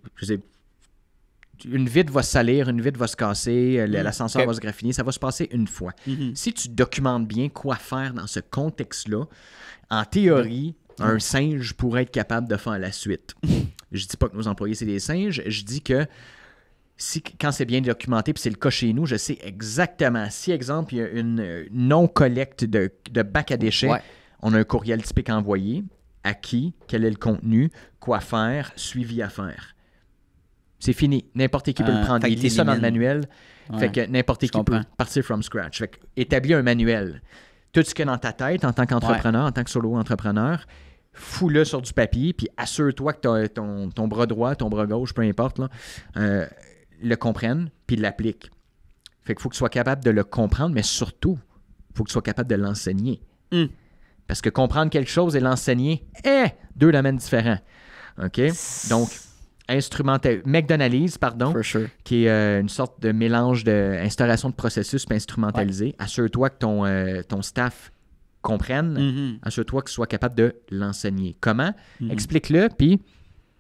Speaker 2: une vitre va se salir, une vitre va se casser, euh, mm-hmm. l'ascenseur va se graffiner, ça va se passer une fois. Mm-hmm. Si tu documentes bien quoi faire dans ce contexte-là, en théorie, mm-hmm. un singe pourrait être capable de faire la suite. je dis pas que nos employés c'est des singes, je dis que si, quand c'est bien documenté, puis c'est le cas chez nous, je sais exactement. Si, exemple, il y a une euh, non-collecte de, bac à déchets, on a un courriel typique envoyé à qui, quel est le contenu, quoi faire, suivi à faire. C'est fini. N'importe qui peut le euh, prendre. Il est ça dans le manuel. Fait que n'importe qui peut partir from scratch. Fait que établis un manuel. Tout ce qu'il y a dans ta tête en tant qu'entrepreneur, en tant que solo-entrepreneur, fous-le sur du papier, puis assure-toi que ton, ton, bras droit, ton bras gauche, peu importe, euh, le comprennent, puis l'applique. Fait qu'il faut que tu sois capable de le comprendre, mais surtout, il faut que tu sois capable de l'enseigner. Hmm. Parce que comprendre quelque chose et l'enseigner est deux domaines différents. OK? Donc, McDonald's, pardon, qui est euh, une sorte de mélange d'installation de, processus puis instrumentalisé. Assure-toi que ton, euh, ton staff comprenne. Mm-hmm. Assure-toi qu'il soit capable de l'enseigner. Comment? Mm-hmm. Explique-le, puis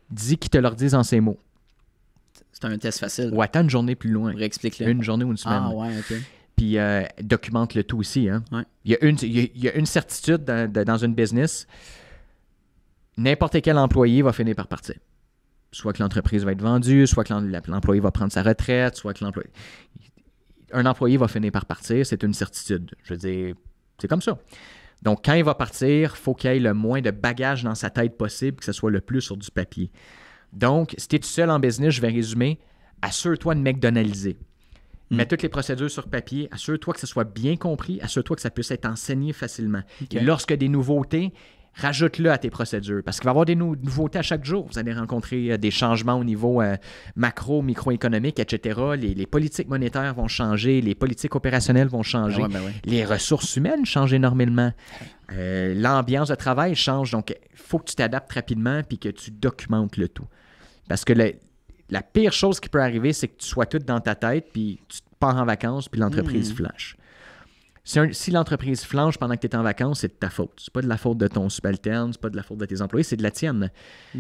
Speaker 2: dis qu'ils te le disent en ces mots. C'est un test facile. Ou attends une journée plus loin. explique le Une journée ou une semaine. Ah ouais, OK puis euh, documente le tout aussi. Hein. Il, y a une, certitude dans, une business. N'importe quel employé va finir par partir. Soit que l'entreprise va être vendue, soit que l'employé va prendre sa retraite, soit que l'employé. Un employé va finir par partir, c'est une certitude. Je veux dire, c'est comme ça. Donc, quand il va partir, il faut qu'il ait le moins de bagages dans sa tête possible, que ce soit le plus sur du papier. Donc, si tu es seul en business, je vais résumer, assure-toi de McDonaldiser. Mets mm. toutes les procédures sur papier, assure-toi que ça soit bien compris, assure-toi que ça puisse être enseigné facilement. Et lorsque des nouveautés, rajoute-le à tes procédures parce qu'il va y avoir des nouveautés à chaque jour. Vous allez rencontrer euh, des changements au niveau euh, macro, microéconomique, etc. Les, politiques monétaires vont changer, les politiques opérationnelles vont ben changer, ben les ressources humaines changent énormément. Euh, l'ambiance de travail change, donc il faut que tu t'adaptes rapidement et que tu documentes le tout. Parce que les la pire chose qui peut arriver, c'est que tu sois tout dans ta tête, puis tu pars en vacances, puis l'entreprise hmm. flanche. Si, l'entreprise flanche pendant que tu es en vacances, c'est de ta faute. C'est pas de la faute de ton subalterne, c'est pas de la faute de tes employés, c'est de la tienne.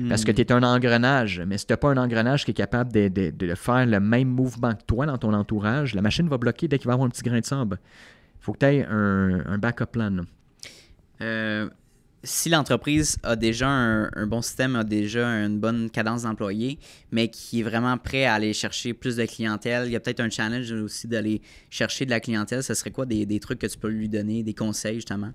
Speaker 2: Parce que hmm. tu es un engrenage. Mais si tu pas un engrenage qui est capable de, faire le même mouvement que toi dans ton entourage, la machine va bloquer dès qu'il va avoir un petit grain de sable. Il faut que tu aies un, backup plan.
Speaker 1: Euh, si l'entreprise a déjà un, bon système, a déjà une bonne cadence d'employés, mais qui est vraiment prêt à aller chercher plus de clientèle, il y a peut-être un challenge aussi d'aller chercher de la clientèle. Ce serait quoi des, trucs que tu peux lui donner, des conseils justement?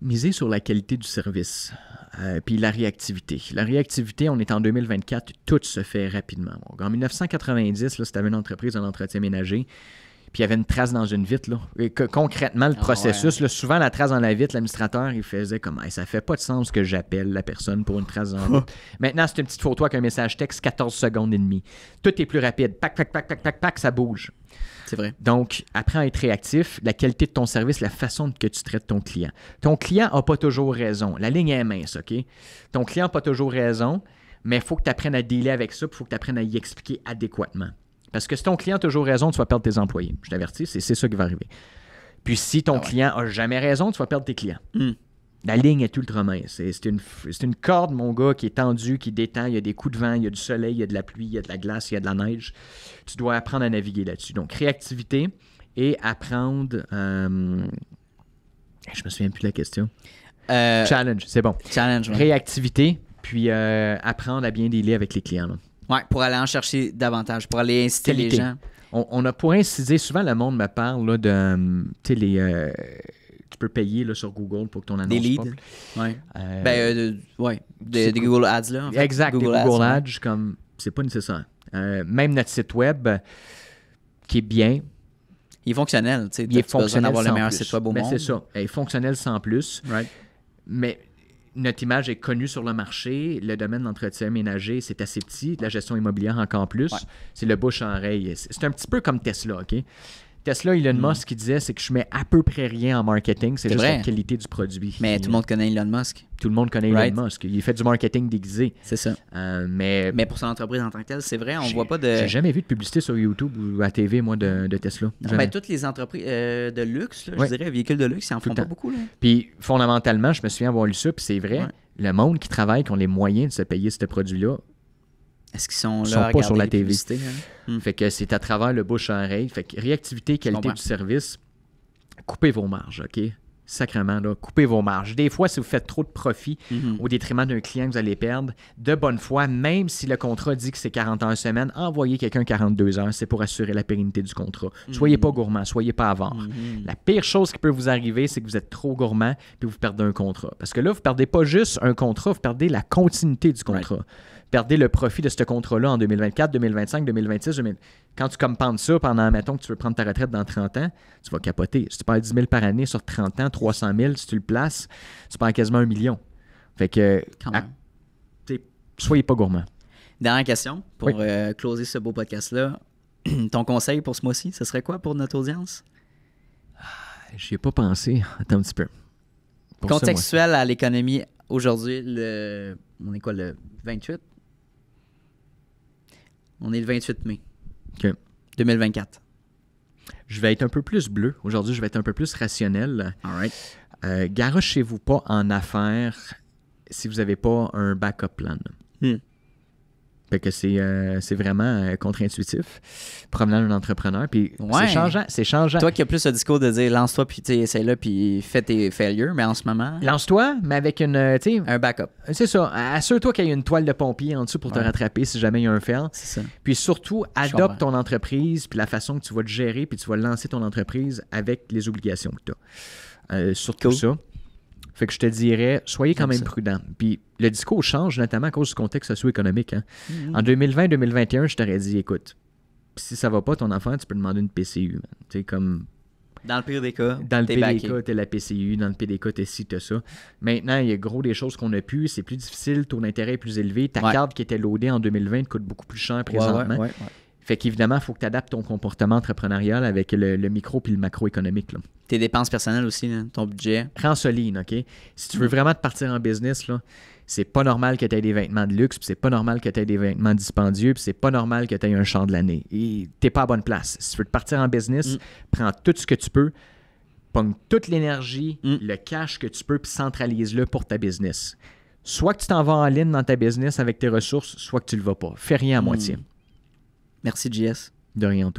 Speaker 2: Miser sur la qualité du service, euh, puis la réactivité. La réactivité, on est en 2024, tout se fait rapidement. en 1990, c'était si une entreprise un entretien ménager, puis il y avait une trace dans une vitre. Là. concrètement, le ah processus, souvent la trace dans la vitre, l'administrateur, il faisait comme Ça ça fait pas de sens que j'appelle la personne pour une trace dans la vitre. Maintenant, c'est une petite photo avec un message texte, 14 secondes et demie. Tout est plus rapide. Pac, pac, pac, pac, pac, pac, ça bouge. C'est vrai. Donc, apprends à être réactif, la qualité de ton service, la façon que tu traites ton client. Ton client n'a pas toujours raison. La ligne est mince, OK? Ton client n'a pas toujours raison, mais il faut que tu apprennes à dealer avec ça, il faut que tu apprennes à y expliquer adéquatement. Parce que si ton client a toujours raison, tu vas perdre tes employés. Je t'avertis, c'est, c'est ça qui va arriver. Puis si ton ah client a jamais raison, tu vas perdre tes clients. Hmm. La ligne est ultra mince. C'est, c'est, une, une, corde, mon gars, qui est tendue, qui détend. Il y a des coups de vent, il y a du soleil, il y a de la pluie, il y a de la glace, il y a de la neige. Tu dois apprendre à naviguer là-dessus. Donc, réactivité et apprendre. Euh... Je me souviens plus de la question. Euh, challenge, c'est bon. Challenge, Réactivité, puis euh, apprendre à bien dealer avec les clients. Là.
Speaker 1: Oui, pour aller en chercher davantage, pour aller inciter les gens.
Speaker 2: On, on, a pour inciter souvent le monde me parle de. Hum, tu les. Euh, tu peux payer là, sur Google pour que ton annonce Des leads. Oui. Ouais. ben,
Speaker 1: ouais. des Google Ads, là. Exact, Google des Google Ads,
Speaker 2: comme. C'est pas nécessaire. Euh, même notre site Web, qui est bien. Il est fonctionnel, tu sais. Il est fonctionnel. Avoir le meilleur site Web au ben, monde. monde. C'est ça. Il est fonctionnel sans plus. Right. Mais notre image est connue sur le marché. Le domaine d'entretien ménager, c'est assez petit. La gestion immobilière encore plus. C'est le bouche en oreille. C'est un petit peu comme Tesla, OK? Tesla, Elon hmm. Musk, qui disait, c'est que je mets à peu près rien en marketing, c'est juste la qualité du produit. Mais tout le monde connaît Elon Musk. Tout le monde connaît Elon Musk. Il fait du marketing déguisé. C'est ça. Euh,
Speaker 1: mais... mais pour son entreprise en tant que telle, c'est vrai, on voit pas de. J'ai
Speaker 2: jamais vu de publicité sur YouTube ou à TV, moi, de, Tesla.
Speaker 1: toutes les entreprises euh, de luxe, je dirais, véhicules de luxe, ils en pas beaucoup.
Speaker 2: Puis fondamentalement, je me souviens avoir lu ça, puis c'est vrai, le monde qui travaille, qui ont les moyens de se payer ce produit-là, est-ce qu'ils sont là? sur la TV. Hein? Hmm. Fait que c'est à travers le bouche-oreille. Fait que réactivité, qualité du service, coupez vos marges, OK? Sacrement, là, coupez vos marges. Des fois, si vous faites trop de profit mhm. au détriment d'un client que vous allez perdre, de bonne foi, même si le contrat dit que c'est 40 heures semaine, envoyez quelqu'un 42 heures, c'est pour assurer la pérennité du contrat. Soyez mhm. pas gourmand, soyez pas avare. Mhm. La pire chose qui peut vous arriver, c'est que vous êtes trop gourmand et vous perdez un contrat. Parce que là, vous perdez pas juste un contrat, vous perdez la continuité du contrat perdez le profit de ce contrat-là en 2024, 2025, 2026. Quand tu penses ça pendant, mettons, que tu veux prendre ta retraite dans 30 ans, tu vas capoter. Si tu perds 10 000 par année sur 30 ans, 300 000, si tu le places, tu perds quasiment un million. Fait que, Quand soyez pas gourmand.
Speaker 1: Dernière question pour euh, closer ce beau podcast-là. Ton conseil pour ce mois-ci, ce serait quoi pour notre audience?
Speaker 2: Ah, j'y ai pas pensé. Attends un petit peu. Contextuel
Speaker 1: à l'économie aujourd'hui, le, on est quoi, le 28?
Speaker 2: On est le 28 mai 2024. Je vais être un peu plus bleu. Aujourd'hui, je vais être un peu plus rationnel. All right. Euh, garochez-vous pas en affaires si vous n'avez pas un backup plan. Hmm que c'est, euh, vraiment euh, contre-intuitif, provenant d'un entrepreneur. Puis c'est changeant, c'est changeant. Toi qui
Speaker 1: as plus ce discours de dire lance-toi, puis essaye là, puis fais tes failures, mais en ce moment.
Speaker 2: Lance-toi, mais avec une. Euh, un backup. C'est ça. Assure-toi qu'il y a une toile de pompier en dessous pour te rattraper si jamais il y a un fail. C'est ça. Puis surtout, adopte ton entreprise, puis la façon que tu vas te gérer, puis tu vas lancer ton entreprise avec les obligations que tu as. surtout ça. Fait que je te dirais, soyez quand même prudent. Puis le discours change, notamment à cause du contexte socio-économique. Hein. Mm-hmm. En 2020-2021, je t'aurais dit, écoute, si ça va pas, ton enfant, tu peux demander une PCU. Tu comme dans le pire des cas. Dans le pire des cas, t'es la PCU. Dans le pire des cas, t'es ci, t'as ça. Maintenant, il y a gros des choses qu'on a pu. C'est plus difficile. Ton intérêt est plus élevé. Ta carte qui était loadée en 2020 coûte beaucoup plus cher présentement. Ouais, fait qu'évidemment, il faut que tu adaptes ton comportement entrepreneurial avec le, micro puis le macroéconomique. Tes dépenses personnelles aussi, ton budget. Prends solide, OK? Si tu veux vraiment te partir en business, c'est pas normal que tu aies des vêtements de luxe, puis c'est pas normal que tu aies des vêtements dispendieux, puis c'est pas normal que tu aies un champ de l'année. Et t'es pas à bonne place. Si tu veux te partir en business, mm. prends tout ce que tu peux, prends toute l'énergie, mm. le cash que tu peux, puis centralise-le pour ta business. Soit que tu t'en vas en ligne dans ta business avec tes ressources, soit que tu le vas pas. Fais rien à mm. moitié. Merci JS. De rien,